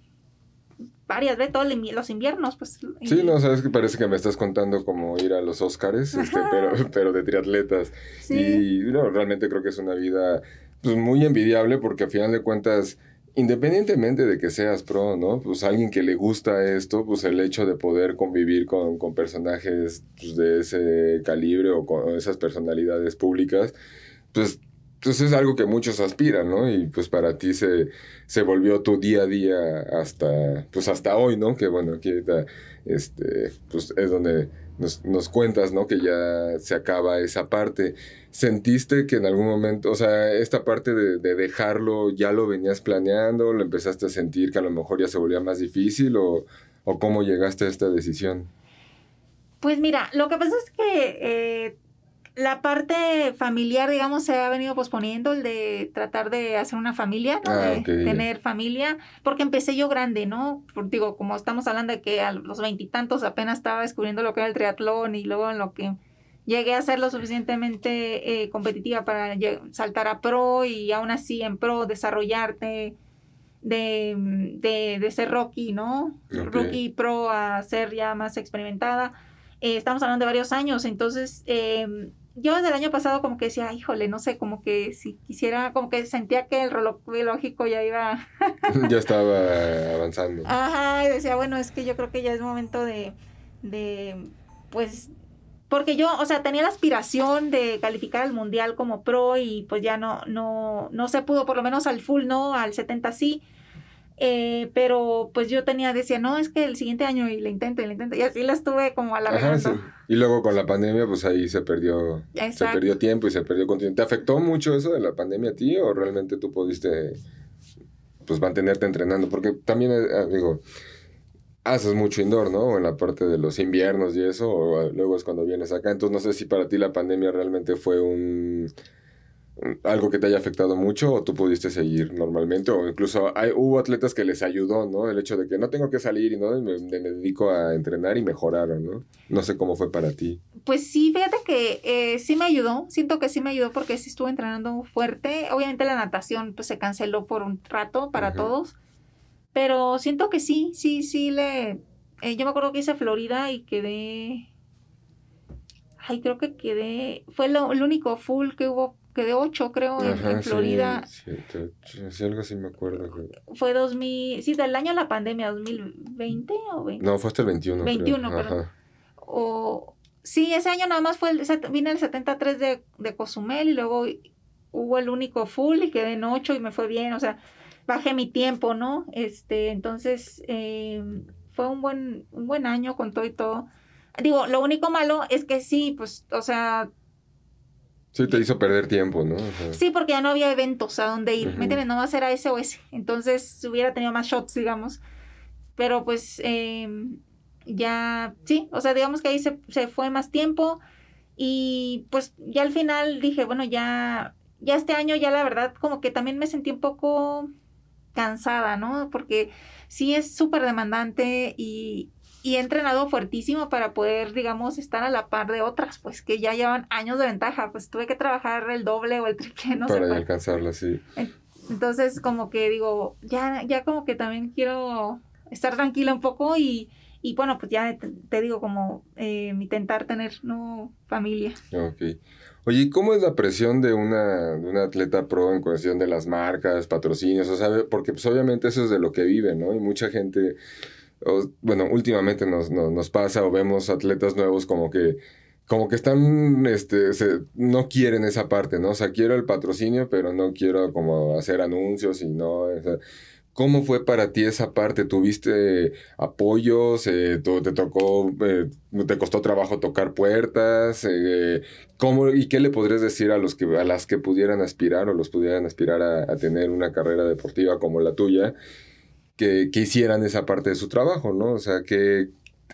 varias veces, todos los inviernos, pues. Sí, no, sabes que parece que me estás contando como ir a los Oscars, este, pero, pero de triatletas. Sí. Y no, realmente creo que es una vida pues, muy envidiable porque al final de cuentas independientemente de que seas pro, ¿no? Pues alguien que le gusta esto, pues el hecho de poder convivir con, con personajes pues, de ese calibre o con esas personalidades públicas, pues entonces pues, es algo que muchos aspiran, ¿no? Y pues para ti se, se volvió tu día a día hasta, pues hasta hoy, ¿no? Que bueno, aquí este, pues es donde nos, cuentas, ¿no? Que ya se acaba esa parte. ¿Sentiste que en algún momento, o sea, esta parte de, dejarlo ya lo venías planeando, lo empezaste a sentir que a lo mejor ya se volvía más difícil o, o cómo llegaste a esta decisión? Pues mira, lo que pasa es que... Eh, la parte familiar, digamos, se ha venido posponiendo, el de tratar de hacer una familia, ¿no? Ah, de tener familia, porque empecé yo grande, ¿no? digo, como estamos hablando de que a los veintitantos apenas estaba descubriendo lo que era el triatlón y luego en lo que llegué a ser lo suficientemente eh, competitiva para saltar a pro y aún así en pro desarrollarte de, mm, ser rookie, ¿no? Rookie pro a ser ya más experimentada. Eh, estamos hablando de varios años, entonces eh, yo desde el año pasado como que decía, híjole, no sé, como que si quisiera, como que sentía que el reloj biológico ya iba... ya estaba avanzando. Ajá, y decía, bueno, es que yo creo que ya es momento de, de, pues, porque yo, o sea, tenía la aspiración de calificar al Mundial como pro y pues ya no, no, no se pudo, por lo menos al full no, al 70 sí. Eh, pero pues yo tenía, decía, no, es que el siguiente año y le intento y la intento. Y así la estuve como a la vez. Y luego con la pandemia, pues ahí se perdió, se perdió tiempo y se perdió continuidad ¿Te afectó mucho eso de la pandemia a ti o realmente tú pudiste pues mantenerte entrenando? Porque también, eh, ah, digo, haces mucho indoor, ¿no? En la parte de los inviernos y eso, o ah, luego es cuando vienes acá. Entonces no sé si para ti la pandemia realmente fue un algo que te haya afectado mucho o tú pudiste seguir normalmente o incluso hay, hubo atletas que les ayudó, ¿no? El hecho de que no tengo que salir y no me, dedico a entrenar y mejoraron, ¿no? No sé cómo fue para ti. Pues sí, fíjate que eh, sí me ayudó, siento que sí me ayudó porque sí estuve entrenando fuerte. Obviamente la natación pues se canceló por un rato para todos, pero siento que sí, sí, sí le... Eh, yo me acuerdo que hice Florida y quedé... Ay, creo que quedé... Fue el único full que hubo Quedé de 8 creo en, Florida. Sí, sí, algo así me acuerdo. Fue 2000, sí, del año de la pandemia, 2020 o 20? No, fue hasta el 21. 21, creo. sí, ese año nada más fue el, vine el 73 de, de Cozumel y luego hubo el único full y quedé en 8 y me fue bien, o sea, bajé mi tiempo, ¿no? Este, entonces em, fue un buen un buen año con todo y todo. Digo, lo único malo es que sí, pues, o sea, Sí, te hizo perder tiempo, ¿no? Sí, porque ya no había eventos a dónde ir. Uh no va a ser a ese o ese. Entonces hubiera tenido más shots, digamos. Pero pues em, ya, sí, o sea, digamos que ahí se, se, fue más tiempo. Y pues ya al final dije, bueno, ya, ya este año ya la verdad como que también me sentí un poco cansada, ¿no? Porque sí es súper demandante y, y he entrenado fuertísimo para poder, digamos, estar a la par de otras, pues que ya llevan años de ventaja, pues tuve que trabajar el doble o el triple, no Para alcanzarlo, sí. Entonces, como que digo, ya, ya como que también quiero estar tranquila un poco y, y bueno, pues ya te, digo, como eh, intentar tener ¿no? familia. Ok. Oye, ¿cómo es la presión de una, atleta pro en cuestión de las marcas, patrocinios? O sea, porque pues obviamente eso es de lo que vive, ¿no? Y mucha gente bueno, últimamente nos, pasa o vemos atletas nuevos como que, como que están, este, no quieren esa parte, ¿no? O sea, quiero el patrocinio, pero no quiero como hacer anuncios y no... ¿Cómo fue para ti esa parte? ¿Tuviste apoyos? Eh, ¿Te tocó, eh, te costó trabajo tocar puertas? Eh, ¿Y qué le podrías decir a, los que, a las que pudieran aspirar o los pudieran aspirar a tener una carrera deportiva como la tuya? que, hicieran esa parte de su trabajo, ¿no? O sea, que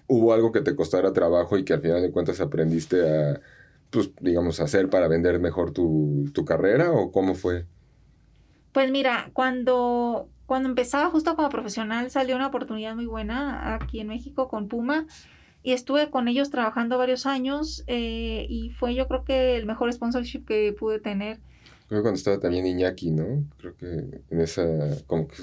hubo algo que te costara trabajo y que al final de cuentas aprendiste a, pues, digamos, hacer para vender mejor tu, carrera o cómo fue? Pues mira, cuando, cuando empezaba justo como profesional salió una oportunidad muy buena aquí en México con Puma y estuve con ellos trabajando varios años eh, y fue yo creo que el mejor sponsorship que pude tener. Creo que cuando estaba también Iñaki, ¿no? Creo que en esa, como que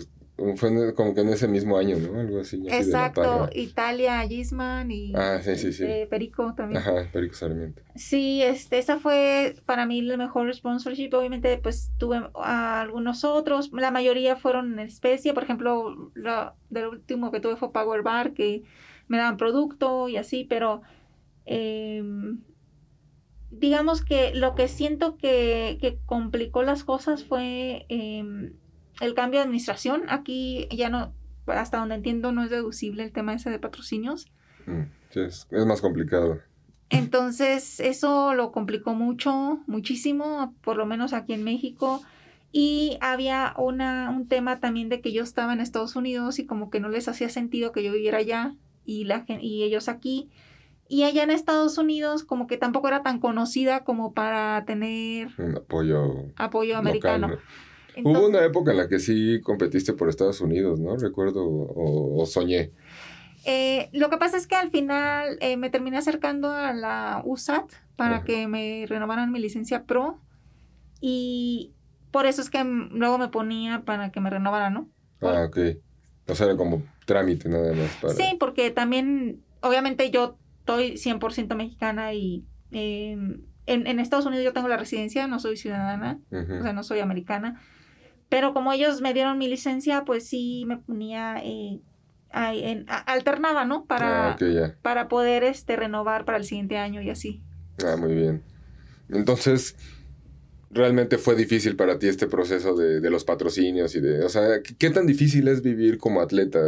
fue e, como que en ese mismo año, ¿no? Algo así. Exacto, Italia, Gisman y ah, este, Perico también. Ajá, Perico Sarmiento. Sí, este, esa fue para mí la mejor sponsorship. Obviamente, pues tuve algunos otros, la mayoría fueron en especie. Por ejemplo, lo, del último que tuve fue Power Bar, que me daban producto y así, pero em, digamos que lo que siento que, complicó las cosas fue... Em, el cambio de administración, aquí ya no, hasta donde entiendo, no es deducible el tema ese de patrocinios. Mm, sí, es, más complicado. Entonces, eso lo complicó mucho, muchísimo, por lo menos aquí en México. Y había una, un tema también de que yo estaba en Estados Unidos y como que no les hacía sentido que yo viviera allá y, la, y ellos aquí. Y allá en Estados Unidos como que tampoco era tan conocida como para tener apoyo, apoyo americano. Hubo una época en la que sí competiste por Estados Unidos, ¿no? Recuerdo o, soñé. Eh, lo que pasa es que al final eh, me terminé acercando a la USAT para que me renovaran mi licencia pro y por eso es que luego me ponía para que me renovaran, ¿no? ah, ok. O sea, era como trámite nada más. Sí, porque también, obviamente yo estoy 100% mexicana y em, en, Estados Unidos yo tengo la residencia, no soy ciudadana, o sea, no soy americana. Pero como ellos me dieron mi licencia, pues sí me ponía, eh, alternaba, ¿no? Para, ah, para poder este, renovar para el siguiente año y así. Ah, muy bien. Entonces, realmente fue difícil para ti este proceso de, los patrocinios y de, o sea, ¿qué tan difícil es vivir como atleta?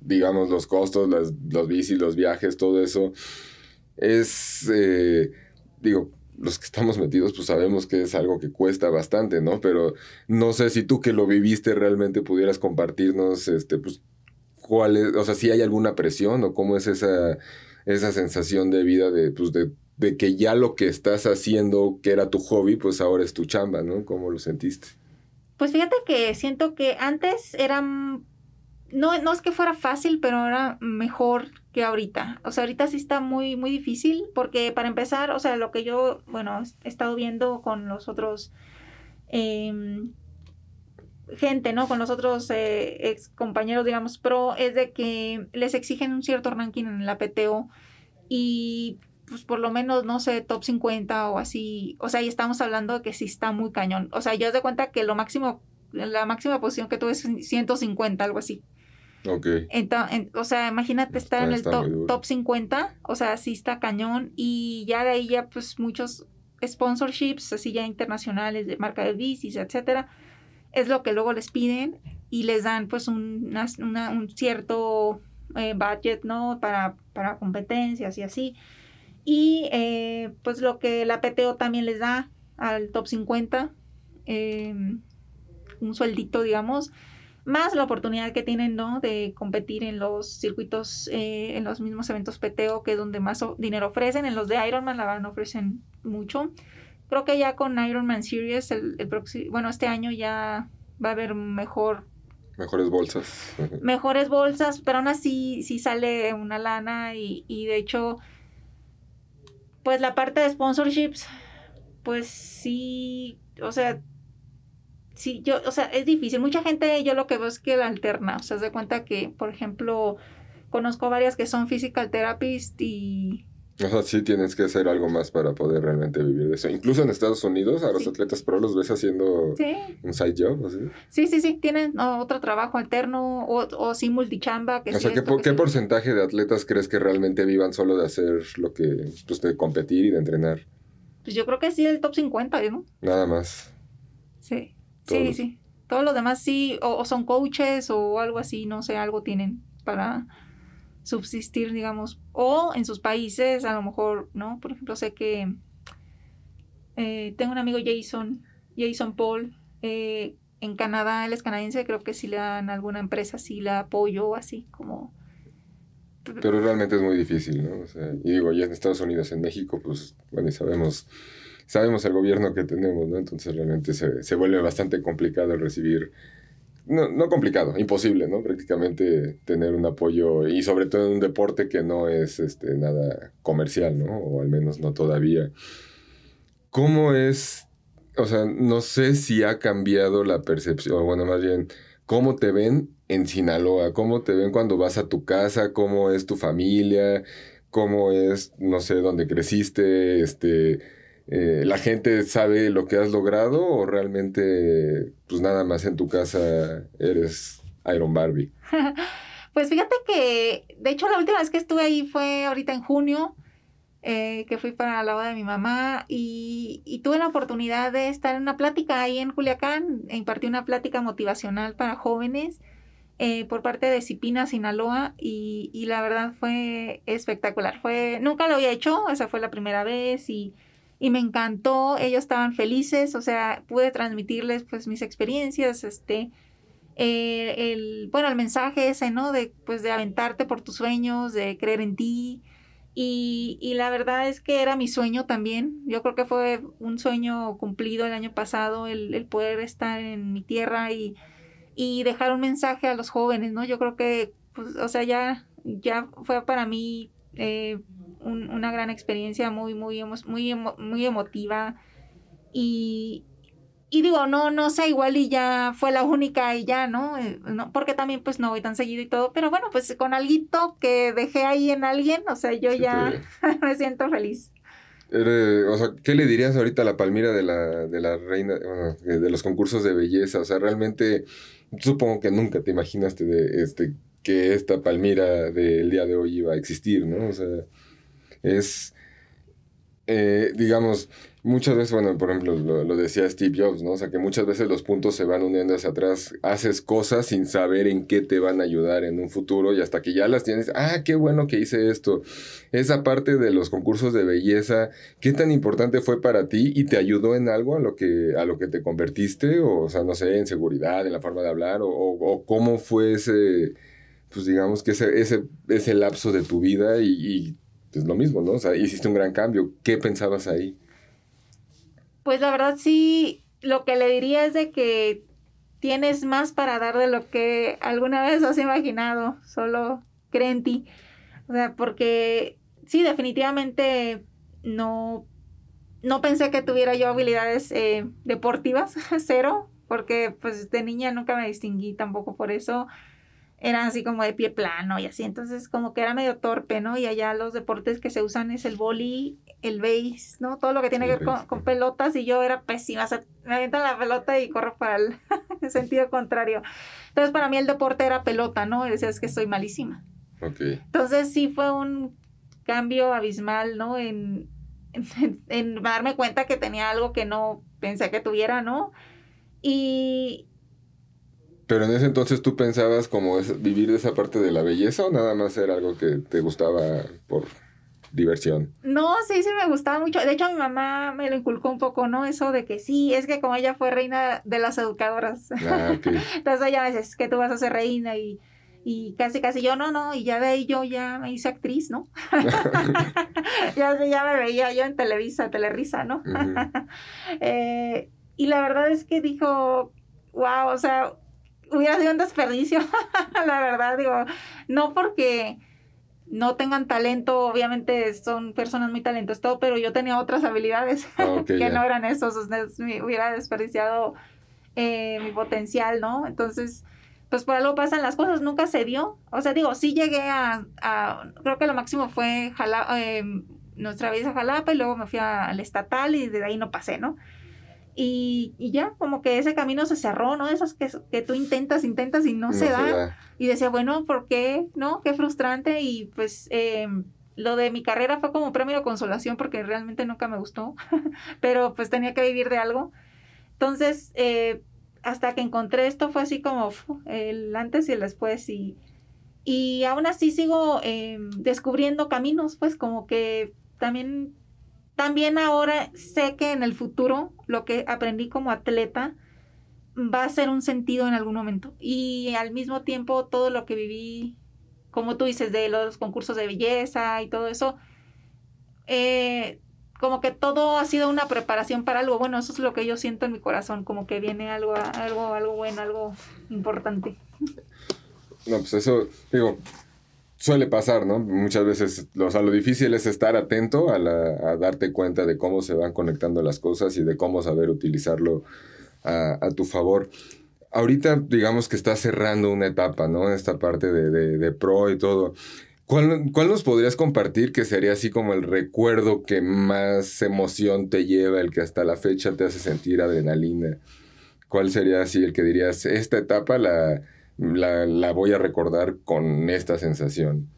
Digamos, los costos, los bicis, los viajes, todo eso. Es, eh, digo, los que estamos metidos, pues sabemos que es algo que cuesta bastante, ¿no? Pero no sé si tú que lo viviste realmente pudieras compartirnos, este, pues, cuál es, o sea, si hay alguna presión o cómo es esa, esa sensación de vida de, pues, de, de que ya lo que estás haciendo, que era tu hobby, pues ahora es tu chamba, ¿no? ¿Cómo lo sentiste? Pues fíjate que siento que antes eran no, no es que fuera fácil, pero era mejor que ahorita. O sea, ahorita sí está muy, muy difícil porque para empezar, o sea, lo que yo, bueno, he estado viendo con los otros em, gente, ¿no? Con los otros eh, ex compañeros, digamos, pro, es de que les exigen un cierto ranking en la PTO y pues por lo menos, no sé, top 50 o así. O sea, y estamos hablando de que sí está muy cañón. O sea, yo os de cuenta que lo máximo, la máxima posición que tuve es 150, algo así. Ok. o sea, imagínate estar en el top, 50, o sea, así está cañón y ya de ahí ya pues muchos sponsorships así ya internacionales de marca de bicis, etcétera, es lo que luego les piden y les dan pues un, una, un cierto eh, budget, ¿no? Para, para competencias y así. Y eh, pues lo que la PTO también les da al top 50, em, un sueldito, digamos, más la oportunidad que tienen ¿no? de competir en los circuitos, eh, en los mismos eventos PTO, que es donde más dinero ofrecen. En los de Ironman, la van no ofrecen mucho. Creo que ya con Ironman Series, el, bueno, este año ya va a haber mejor Mejores bolsas. Mejores bolsas, pero aún así sí sale una lana y, y, de hecho, pues la parte de sponsorships, pues sí, o sea, sí, yo, o sea, es difícil. Mucha gente, yo lo que veo es que la alterna. O sea, se cuenta que, por ejemplo, conozco varias que son physical therapist y o sea, sí tienes que hacer algo más para poder realmente vivir de eso. Incluso en Estados Unidos, a los atletas pro los ves haciendo un side job. ¿sí? sí, sí, sí. Tienen otro trabajo alterno o, o sí multichamba. Que o sea, ¿qué, porcentaje de atletas crees que realmente vivan solo de hacer lo que, pues, de competir y de entrenar? Pues yo creo que sí, el top 50, ¿no? Nada más sí, sí. Todos los demás sí, o, son coaches o algo así, no sé, algo tienen para subsistir, digamos. O en sus países, a lo mejor, ¿no? Por ejemplo, sé que eh, tengo un amigo Jason, Jason Paul, eh, en Canadá, él es canadiense, creo que sí le dan alguna empresa, sí la apoyo, así como... Pero realmente es muy difícil, ¿no? y digo, ya en Estados Unidos, en México, pues, bueno, y sabemos sabemos el gobierno que tenemos, ¿no? Entonces realmente se, vuelve bastante complicado recibir, no, complicado, imposible, ¿no? Prácticamente tener un apoyo y sobre todo en un deporte que no es este, nada comercial, ¿no? O al menos no todavía. ¿Cómo es, o sea, no sé si ha cambiado la percepción, bueno, más bien, ¿cómo te ven en Sinaloa? ¿Cómo te ven cuando vas a tu casa? ¿Cómo es tu familia? ¿Cómo es, no sé, dónde creciste? Este eh, la gente sabe lo que has logrado o realmente, pues nada más en tu casa eres Iron Barbie? pues fíjate que, de hecho, la última vez que estuve ahí fue ahorita en junio, eh, que fui para la boda de mi mamá y, tuve la oportunidad de estar en una plática ahí en Culiacán, e impartí una plática motivacional para jóvenes. Eh, por parte de Cipina Sinaloa y, y la verdad fue espectacular. Fue, nunca lo había hecho, esa fue la primera vez y, y me encantó, ellos estaban felices, o sea, pude transmitirles pues mis experiencias, este, eh, el, bueno, el mensaje ese, ¿no? De pues de aventarte por tus sueños, de creer en ti. Y, la verdad es que era mi sueño también. Yo creo que fue un sueño cumplido el año pasado, el, poder estar en mi tierra y, dejar un mensaje a los jóvenes, ¿no? Yo creo que, pues, o sea, ya, ya fue para mí eh, una gran experiencia muy, muy, muy, muy emotiva. Y, y, digo, no, no sé, igual y ya fue la única y ya, eh, ¿no? Porque también pues no voy tan seguido y todo, pero bueno, pues con alguito que dejé ahí en alguien, o sea, yo ya me siento feliz. o sea, ¿qué le dirías ahorita a la Palmira de la, de la reina, de los concursos de belleza? O sea, realmente supongo que nunca te imaginaste de este que esta Palmira del día de hoy iba a existir, ¿no? O sea, es, eh, digamos, muchas veces, bueno, por ejemplo, lo, decía Steve Jobs, ¿no? O sea, que muchas veces los puntos se van uniendo hacia atrás, haces cosas sin saber en qué te van a ayudar en un futuro y hasta que ya las tienes, ah, qué bueno que hice esto. Esa parte de los concursos de belleza, ¿qué tan importante fue para ti y te ayudó en algo a lo que, a lo que te convertiste? O, sea, no sé, en seguridad, en la forma de hablar, o, cómo fue ese, pues digamos que ese, ese, ese lapso de tu vida y es lo mismo, ¿no? O sea, hiciste un gran cambio. ¿Qué pensabas ahí? Pues la verdad sí, lo que le diría es de que tienes más para dar de lo que alguna vez has imaginado, solo cree en ti. O sea, porque sí, definitivamente no, no pensé que tuviera yo habilidades eh, deportivas, cero, porque pues de niña nunca me distinguí tampoco por eso eran así como de pie plano y así, entonces como que era medio torpe, ¿no? Y allá los deportes que se usan es el boli, el base, ¿no? Todo lo que tiene que ver con, pelotas y yo era pésima, o sea, me avientan la pelota y corro para el, sentido contrario. Entonces para mí el deporte era pelota, ¿no? Y decía, es que soy malísima. Ok. Entonces sí fue un cambio abismal, ¿no? en, en darme cuenta que tenía algo que no pensé que tuviera, ¿no? Y, pero en ese entonces tú pensabas como es vivir de esa parte de la belleza o nada más era algo que te gustaba por diversión. No, sí, sí me gustaba mucho. De hecho, mi mamá me lo inculcó un poco, ¿no? Eso de que sí, es que como ella fue reina de las educadoras. Ah, entonces ella me dice, que tú vas a ser reina y, y casi, casi yo, no, no, y ya de yo ya me hice actriz, ¿no? ya, ya me veía yo en Televisa, Telerisa, ¿no? Eh, y la verdad es que dijo, wow, o sea, hubiera sido un desperdicio, la verdad, digo, no porque no tengan talento, obviamente son personas muy talentosas, todo, pero yo tenía otras habilidades ah, que no eran esos, hubiera desperdiciado eh, mi potencial, ¿no? Entonces, pues por algo pasan las cosas, nunca se dio, o sea, digo, sí llegué a, creo que lo máximo fue Jala, eh, nuestra vez a Jalapa y luego me fui al estatal y de ahí no pasé, ¿no? Y, ya, como que ese camino se cerró, ¿no? Esas que, que tú intentas, intentas y no, se, da. Y decía, bueno, ¿por qué? ¿No? Qué frustrante. Y pues eh, lo de mi carrera fue como premio de consolación porque realmente nunca me gustó, pero pues tenía que vivir de algo. Entonces, eh, hasta que encontré esto fue así como el antes y el después y, y aún así sigo eh, descubriendo caminos, pues como que también también ahora sé que en el futuro lo que aprendí como atleta va a ser un sentido en algún momento. Y al mismo tiempo todo lo que viví, como tú dices, de los concursos de belleza y todo eso, eh, como que todo ha sido una preparación para algo. Bueno, eso es lo que yo siento en mi corazón, como que viene algo, algo, algo bueno, algo importante. No, pues eso, digo, suele pasar, ¿no? Muchas veces, o sea, lo difícil es estar atento a, darte cuenta de cómo se van conectando las cosas y de cómo saber utilizarlo a, tu favor. Ahorita, digamos que está cerrando una etapa, ¿no? Esta parte de, pro y todo. ¿Cuál, ¿Cuál, nos podrías compartir que sería así como el recuerdo que más emoción te lleva, el que hasta la fecha te hace sentir adrenalina? ¿Cuál sería así el que dirías, esta etapa la, la, la voy a recordar con esta sensación.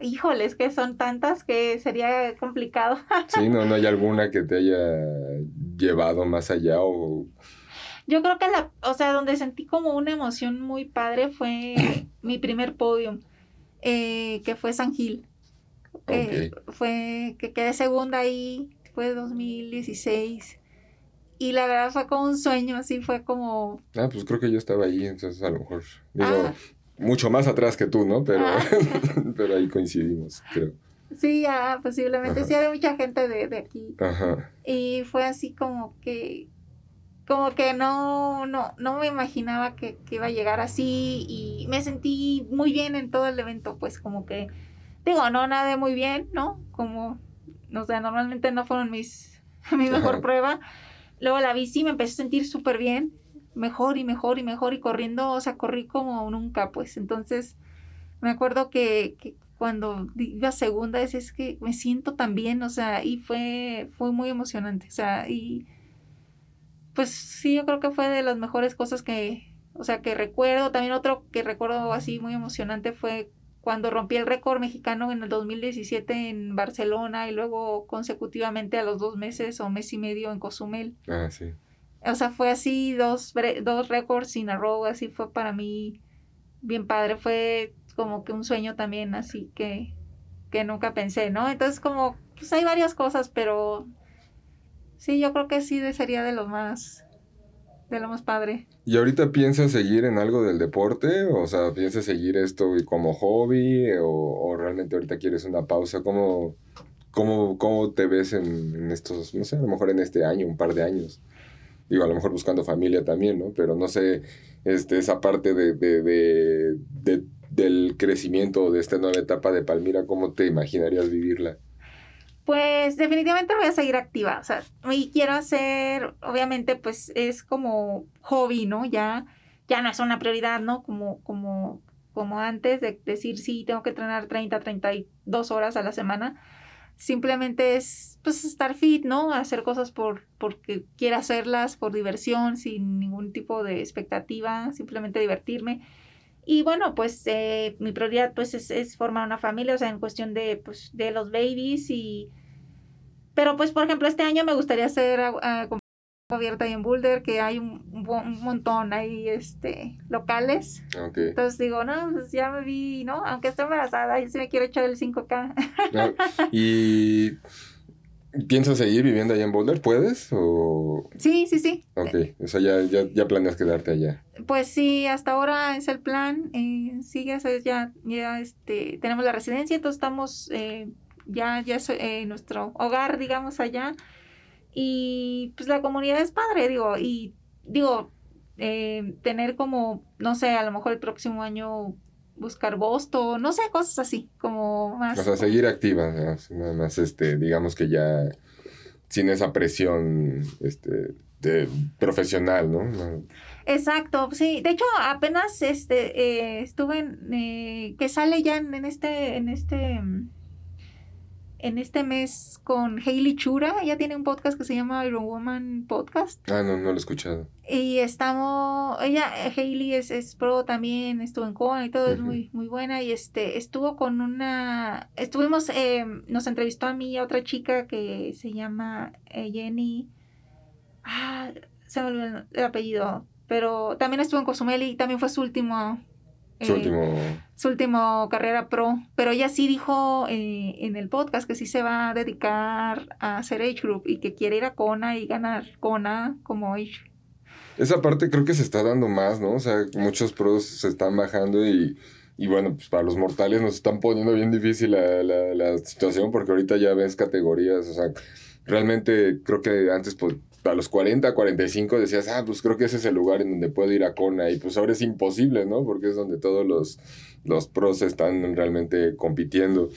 Híjole, es que son tantas que sería complicado. sí, no, no hay alguna que te haya llevado más allá o... Yo creo que la, o sea, donde sentí como una emoción muy padre fue mi primer podium, eh, que fue San Gil. Eh, fue que quedé segunda ahí, fue 2016. Y la verdad fue como un sueño, así fue como... Ah, pues creo que yo estaba ahí, entonces a lo mejor... Digo, ah. mucho más atrás que tú, ¿no? Pero, ah. pero ahí coincidimos, creo. Sí, ah, posiblemente. Sí, había mucha gente de, aquí. Ajá. Y fue así como que... Como que no, no, no me imaginaba que, iba a llegar así y me sentí muy bien en todo el evento, pues como que, digo, no nadé muy bien, ¿no? Como, o sea, normalmente no fueron mis, mi mejor prueba, Luego la bici me empecé a sentir súper bien, mejor y mejor y mejor y corriendo, o sea, corrí como nunca, pues. Entonces, me acuerdo que, cuando iba segunda, es que me siento tan bien, o sea, y fue, fue muy emocionante, o sea, y pues sí, yo creo que fue de las mejores cosas que, o sea, que recuerdo. También otro que recuerdo así muy emocionante fue cuando rompí el récord mexicano en el 2017 en Barcelona y luego consecutivamente a los dos meses o mes y medio en Cozumel. Ah, sí. O sea, fue así, dos, dos récords sin arroba, así fue para mí bien padre, fue como que un sueño también, así que, que nunca pensé, ¿no? Entonces como, pues hay varias cosas, pero sí, yo creo que sí sería de los más de lo más padre. ¿Y ahorita piensas seguir en algo del deporte? O sea, ¿piensas seguir esto como hobby? ¿O, realmente ahorita quieres una pausa? ¿Cómo, cómo te ves en, estos, no sé, a lo mejor en este año, un par de años? Digo, a lo mejor buscando familia también, ¿no? Pero no sé, este, esa parte de, de, de, de del crecimiento de esta nueva etapa de Palmira, ¿cómo te imaginarías vivirla? pues definitivamente voy a seguir activa, o sea, y quiero hacer, obviamente, pues es como hobby, ¿no? Ya, ya no es una prioridad, ¿no? Como, como, como antes de decir, sí, tengo que entrenar 30, 32 horas a la semana. Simplemente es, pues, estar fit, ¿no? Hacer cosas por, porque quiero hacerlas, por diversión, sin ningún tipo de expectativa, simplemente divertirme. Y bueno, pues eh, mi prioridad pues es, formar una familia, o sea, en cuestión de, pues, de los babies y... Pero pues, por ejemplo, este año me gustaría hacer uh, cubierta y en Boulder, que hay un, montón ahí este, locales. Entonces digo, no, pues ya me vi, ¿no? Aunque estoy embarazada, yo sí me quiero echar el 5K. Y ¿Piensas seguir viviendo allá en Boulder? ¿Puedes? O... Sí, sí, sí. Ok, o sea, ya, ya, planeas quedarte allá. Pues sí, hasta ahora es el plan. Eh, sí, ya ya, este, tenemos la residencia, entonces estamos eh, ya, ya eh, nuestro hogar, digamos, allá. Y pues la comunidad es padre, digo, y digo, eh, tener como, no sé, a lo mejor el próximo año buscar Boston, no sé, cosas así, como más. O sea, seguir activa, nada más, este, digamos que ya sin esa presión este, de, profesional, ¿no? Exacto, sí. De hecho, apenas este, eh, estuve en, eh, que sale ya en, este, en este, mm, en este mes con Hailey Chura. Ella tiene un podcast que se llama Iron Woman Podcast. Ah, no, no lo he escuchado. Y estamos, ella, Hailey es, es pro también, estuvo en con y todo, es muy, muy buena. Y este, estuvo con una, estuvimos, em, nos entrevistó a mí y a otra chica que se llama eh, Jenny. Ah, se me olvidó el apellido. Pero también estuvo en Cozumel y también fue su último su, eh, último... su último carrera pro, pero ella sí dijo eh, en el podcast que sí se va a dedicar a hacer Age Group y que quiere ir a Kona y ganar Kona como Age. Esa parte creo que se está dando más, ¿no? O sea, muchos pros se están bajando y, y bueno, pues para los mortales nos están poniendo bien difícil la, situación porque ahorita ya ves categorías, o sea, realmente creo que antes pues, a los 40, 45 decías, ah, pues creo que ese es el lugar en donde puedo ir a Kona. Y pues ahora es imposible, ¿no? Porque es donde todos los, los pros están realmente compitiendo.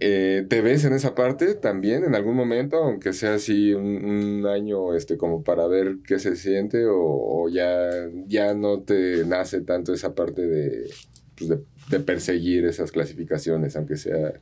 Eh, ¿Te ves en esa parte también en algún momento, aunque sea así un, año este, como para ver qué se siente o, ya, ya no te nace tanto esa parte de, pues de perseguir esas clasificaciones, aunque sea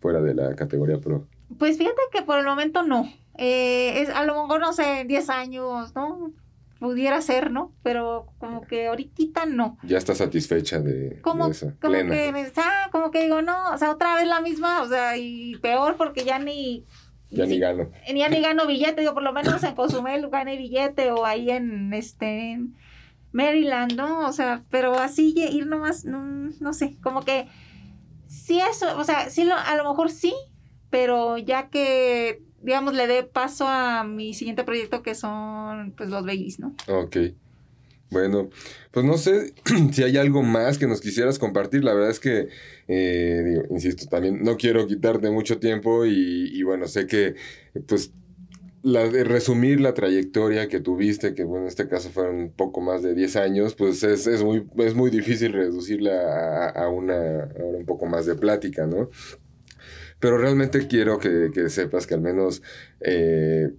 fuera de la categoría pro? Pues fíjate que por el momento no. Eh, es, a lo mejor, no sé, 10 años, ¿no? Pudiera ser, ¿no? Pero como que ahorita no. Ya está satisfecha de, como, como Que, ah, como que digo, no, o sea, otra vez la misma, o sea, y peor porque ya ni... Ya ni, gano gano. Ya ni gano billete, digo, por lo menos en Cozumel gane billete o ahí en, este, Maryland, ¿no? O sea, pero así ir nomás, no, no sé, como que sí eso, o sea, sí a lo mejor sí, pero ya que digamos, le dé paso a mi siguiente proyecto que son pues los babies, ¿no? Ok. Bueno, pues no sé si hay algo más que nos quisieras compartir. La verdad es que, eh, digo, insisto, también no quiero quitarte mucho tiempo y, bueno, sé que pues la resumir la trayectoria que tuviste, que bueno, en este caso fueron un poco más de 10 años, pues es, es muy, es muy difícil reducirla a, una, a un poco más de plática, ¿no? pero realmente quiero que, sepas que al menos eh,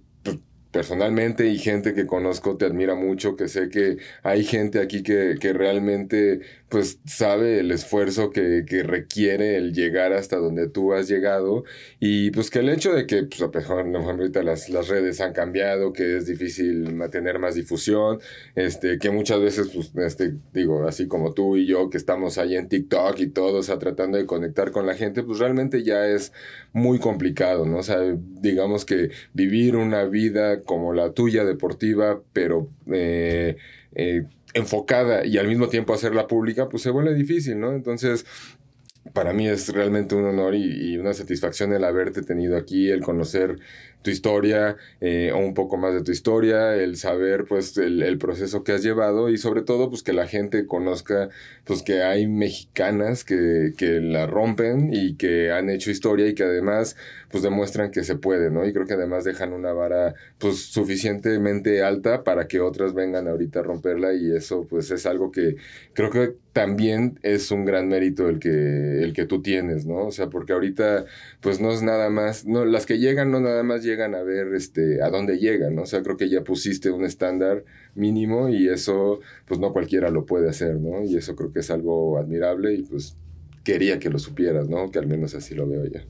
personalmente y gente que conozco te admira mucho, que sé que hay gente aquí que, realmente pues sabe el esfuerzo que, requiere el llegar hasta donde tú has llegado y pues que el hecho de que pues a mejor ahorita las, las redes han cambiado, que es difícil mantener más difusión, este, que muchas veces pues, este, digo, así como tú y yo que estamos ahí en TikTok y todos o tratando de conectar con la gente, pues realmente ya es muy complicado, ¿no? O sea, digamos que vivir una vida como la tuya deportiva, pero eh, eh, enfocada y al mismo tiempo hacerla pública, pues se vuelve difícil, ¿no? Entonces, para mí es realmente un honor y, una satisfacción el haberte tenido aquí, el conocer tu historia eh, o un poco más de tu historia, el saber pues el, proceso que has llevado y sobre todo pues que la gente conozca pues que hay mexicanas que, que la rompen y que han hecho historia y que además pues demuestran que se puede, ¿no? Y creo que además dejan una vara pues suficientemente alta para que otras vengan ahorita a romperla y eso pues es algo que creo que también es un gran mérito el que, el que tú tienes, ¿no? O sea, porque ahorita pues no es nada más, no, las que llegan no nada más llegan a ver este, a dónde llegan, ¿no? O sea, creo que ya pusiste un estándar mínimo y eso pues no cualquiera lo puede hacer, ¿no? Y eso creo que es algo admirable y pues quería que lo supieras, ¿no? Que al menos así lo veo ya.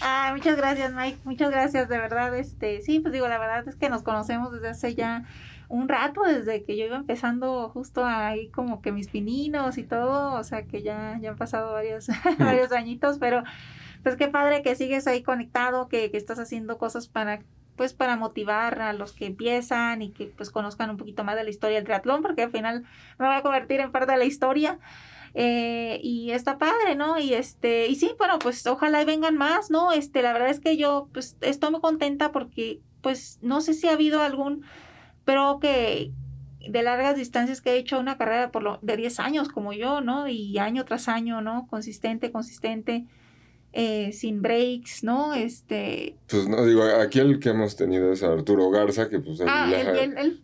Ah, muchas gracias, Mike. Muchas gracias, de verdad. Este, sí, pues digo, la verdad es que nos conocemos desde hace ya un rato, desde que yo iba empezando justo ahí como que mis pininos y todo, o sea que ya, ya han pasado varios, varios añitos, pero pues qué padre que sigues ahí conectado, que, estás haciendo cosas para pues para motivar a los que empiezan y que pues conozcan un poquito más de la historia del triatlón, porque al final me voy a convertir en parte de la historia. Eh, y está padre, ¿no? Y este, y sí, bueno, pues ojalá vengan más, ¿no? Este, la verdad es que yo pues estoy muy contenta porque pues no sé si ha habido algún, pero que de largas distancias que he hecho una carrera por lo, de 10 años como yo, ¿no? Y año tras año, ¿no? Consistente, consistente. Eh, sin breaks, ¿no? Este... Pues no, digo, aquí el que hemos tenido es Arturo Garza, que pues ah,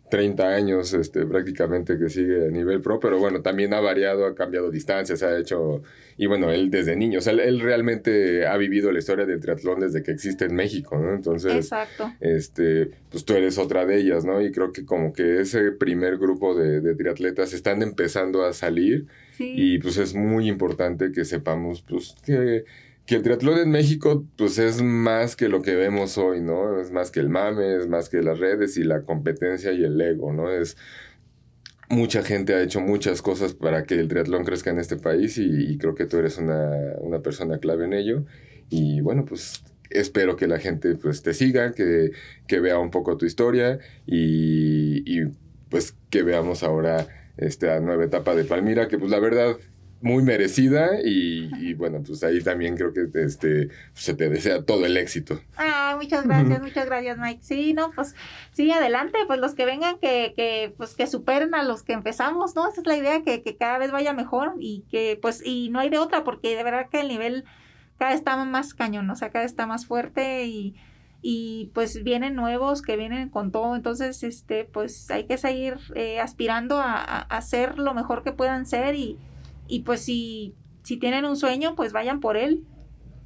30 años este, prácticamente que sigue a nivel pro, pero bueno, también ha variado, ha cambiado distancias, ha hecho, y bueno, él desde niño, o sea, él realmente ha vivido la historia del triatlón desde que existe en México, ¿no? Entonces, Exacto. este, pues tú eres otra de ellas, ¿no? Y creo que como que ese primer grupo de, triatletas están empezando a salir y pues es muy importante que sepamos, pues, que que el triatlón en México pues es más que lo que vemos hoy, ¿no? Es más que el mame, es más que las redes y la competencia y el ego, ¿no? Es mucha gente ha hecho muchas cosas para que el triatlón crezca en este país y, creo que tú eres una, una, persona clave en ello y bueno, pues espero que la gente pues te siga, que, que vea un poco tu historia y, y pues que veamos ahora esta nueva etapa de Palmira, que pues la verdad muy merecida y, y, bueno, pues ahí también creo que este, se te desea todo el éxito. Ah, muchas gracias, muchas gracias Mike. Sí, no, pues sí, adelante, pues los que vengan que, que pues que superen a los que empezamos, ¿no? Esa es la idea, que, cada vez vaya mejor y que pues y no hay de otra porque de verdad que el nivel cada vez está más cañón, o sea, cada está más fuerte y y pues vienen nuevos que vienen con todo, entonces este pues hay que seguir eh, aspirando a, a, a, lo mejor que puedan ser y, y pues si, si tienen un sueño, pues vayan por él.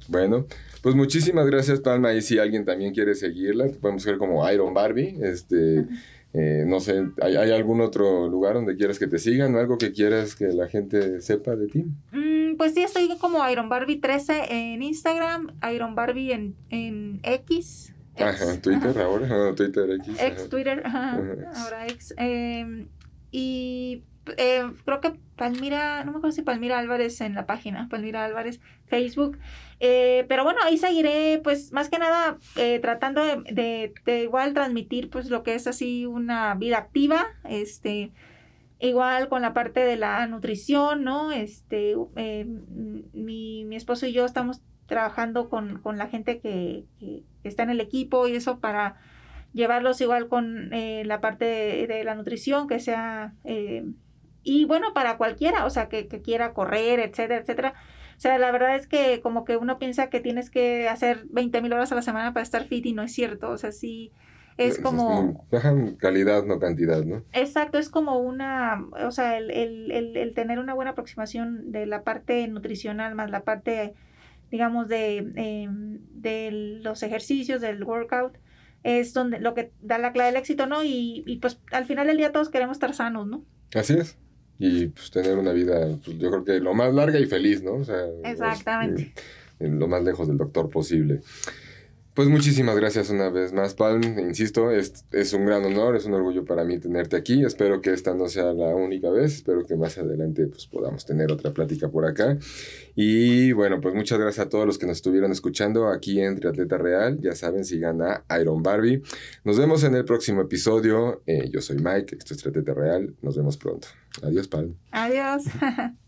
Bueno, pues muchísimas gracias, Palma. Y si alguien también quiere seguirla, podemos ser como Iron Barbie. Este, eh, no sé, ¿hay, algún otro lugar donde quieras que te sigan o algo que quieras que la gente sepa de ti? Mm, pues sí, estoy como Iron Barbie 13 en Instagram, Iron Barbie en, X. ajá, Twitter ahora, ah, Twitter X. Ex Twitter, ajá, ahora X. Em, y eh, creo que Palmira, no me acuerdo si Palmira Álvarez en la página, Palmira Álvarez Facebook. Eh, pero bueno, ahí seguiré, pues más que nada eh, tratando de, igual transmitir pues lo que es así una vida activa, este, igual con la parte de la nutrición, ¿no? Este, mi, mi esposo y yo estamos trabajando con, con la gente que, que está en el equipo y eso para llevarlos igual con la parte de, la nutrición, que sea eh, y bueno, para cualquiera, o sea, que, quiera correr, etcétera, etcétera. O sea, la verdad es que como que uno piensa que tienes que hacer 20.000 mil horas a la semana para estar fit y no es cierto. O sea, sí es pues, como... Bajan calidad, no cantidad, ¿no? Exacto, es como una, o sea, el, el, el, tener una buena aproximación de la parte nutricional más la parte, digamos, de, eh, de los ejercicios, del workout, es donde lo que da la clave del éxito, ¿no? Y, y pues al final del día todos queremos estar sanos, ¿no? Así es y pues tener una vida, pues, yo creo que lo más larga y feliz, ¿no? O sea, Exactamente. Este, lo más lejos del doctor posible. Pues muchísimas gracias una vez más, Palm. Insisto, es, es, un gran honor, es un orgullo para mí tenerte aquí. Espero que esta no sea la única vez. Espero que más adelante pues, podamos tener otra plática por acá. Y bueno, pues muchas gracias a todos los que nos estuvieron escuchando aquí en Triatleta Real. Ya saben, si gana Iron Barbie. Nos vemos en el próximo episodio. Eh, yo soy Mike, esto es Triatleta Real. Nos vemos pronto. Adiós, Palm. Adiós.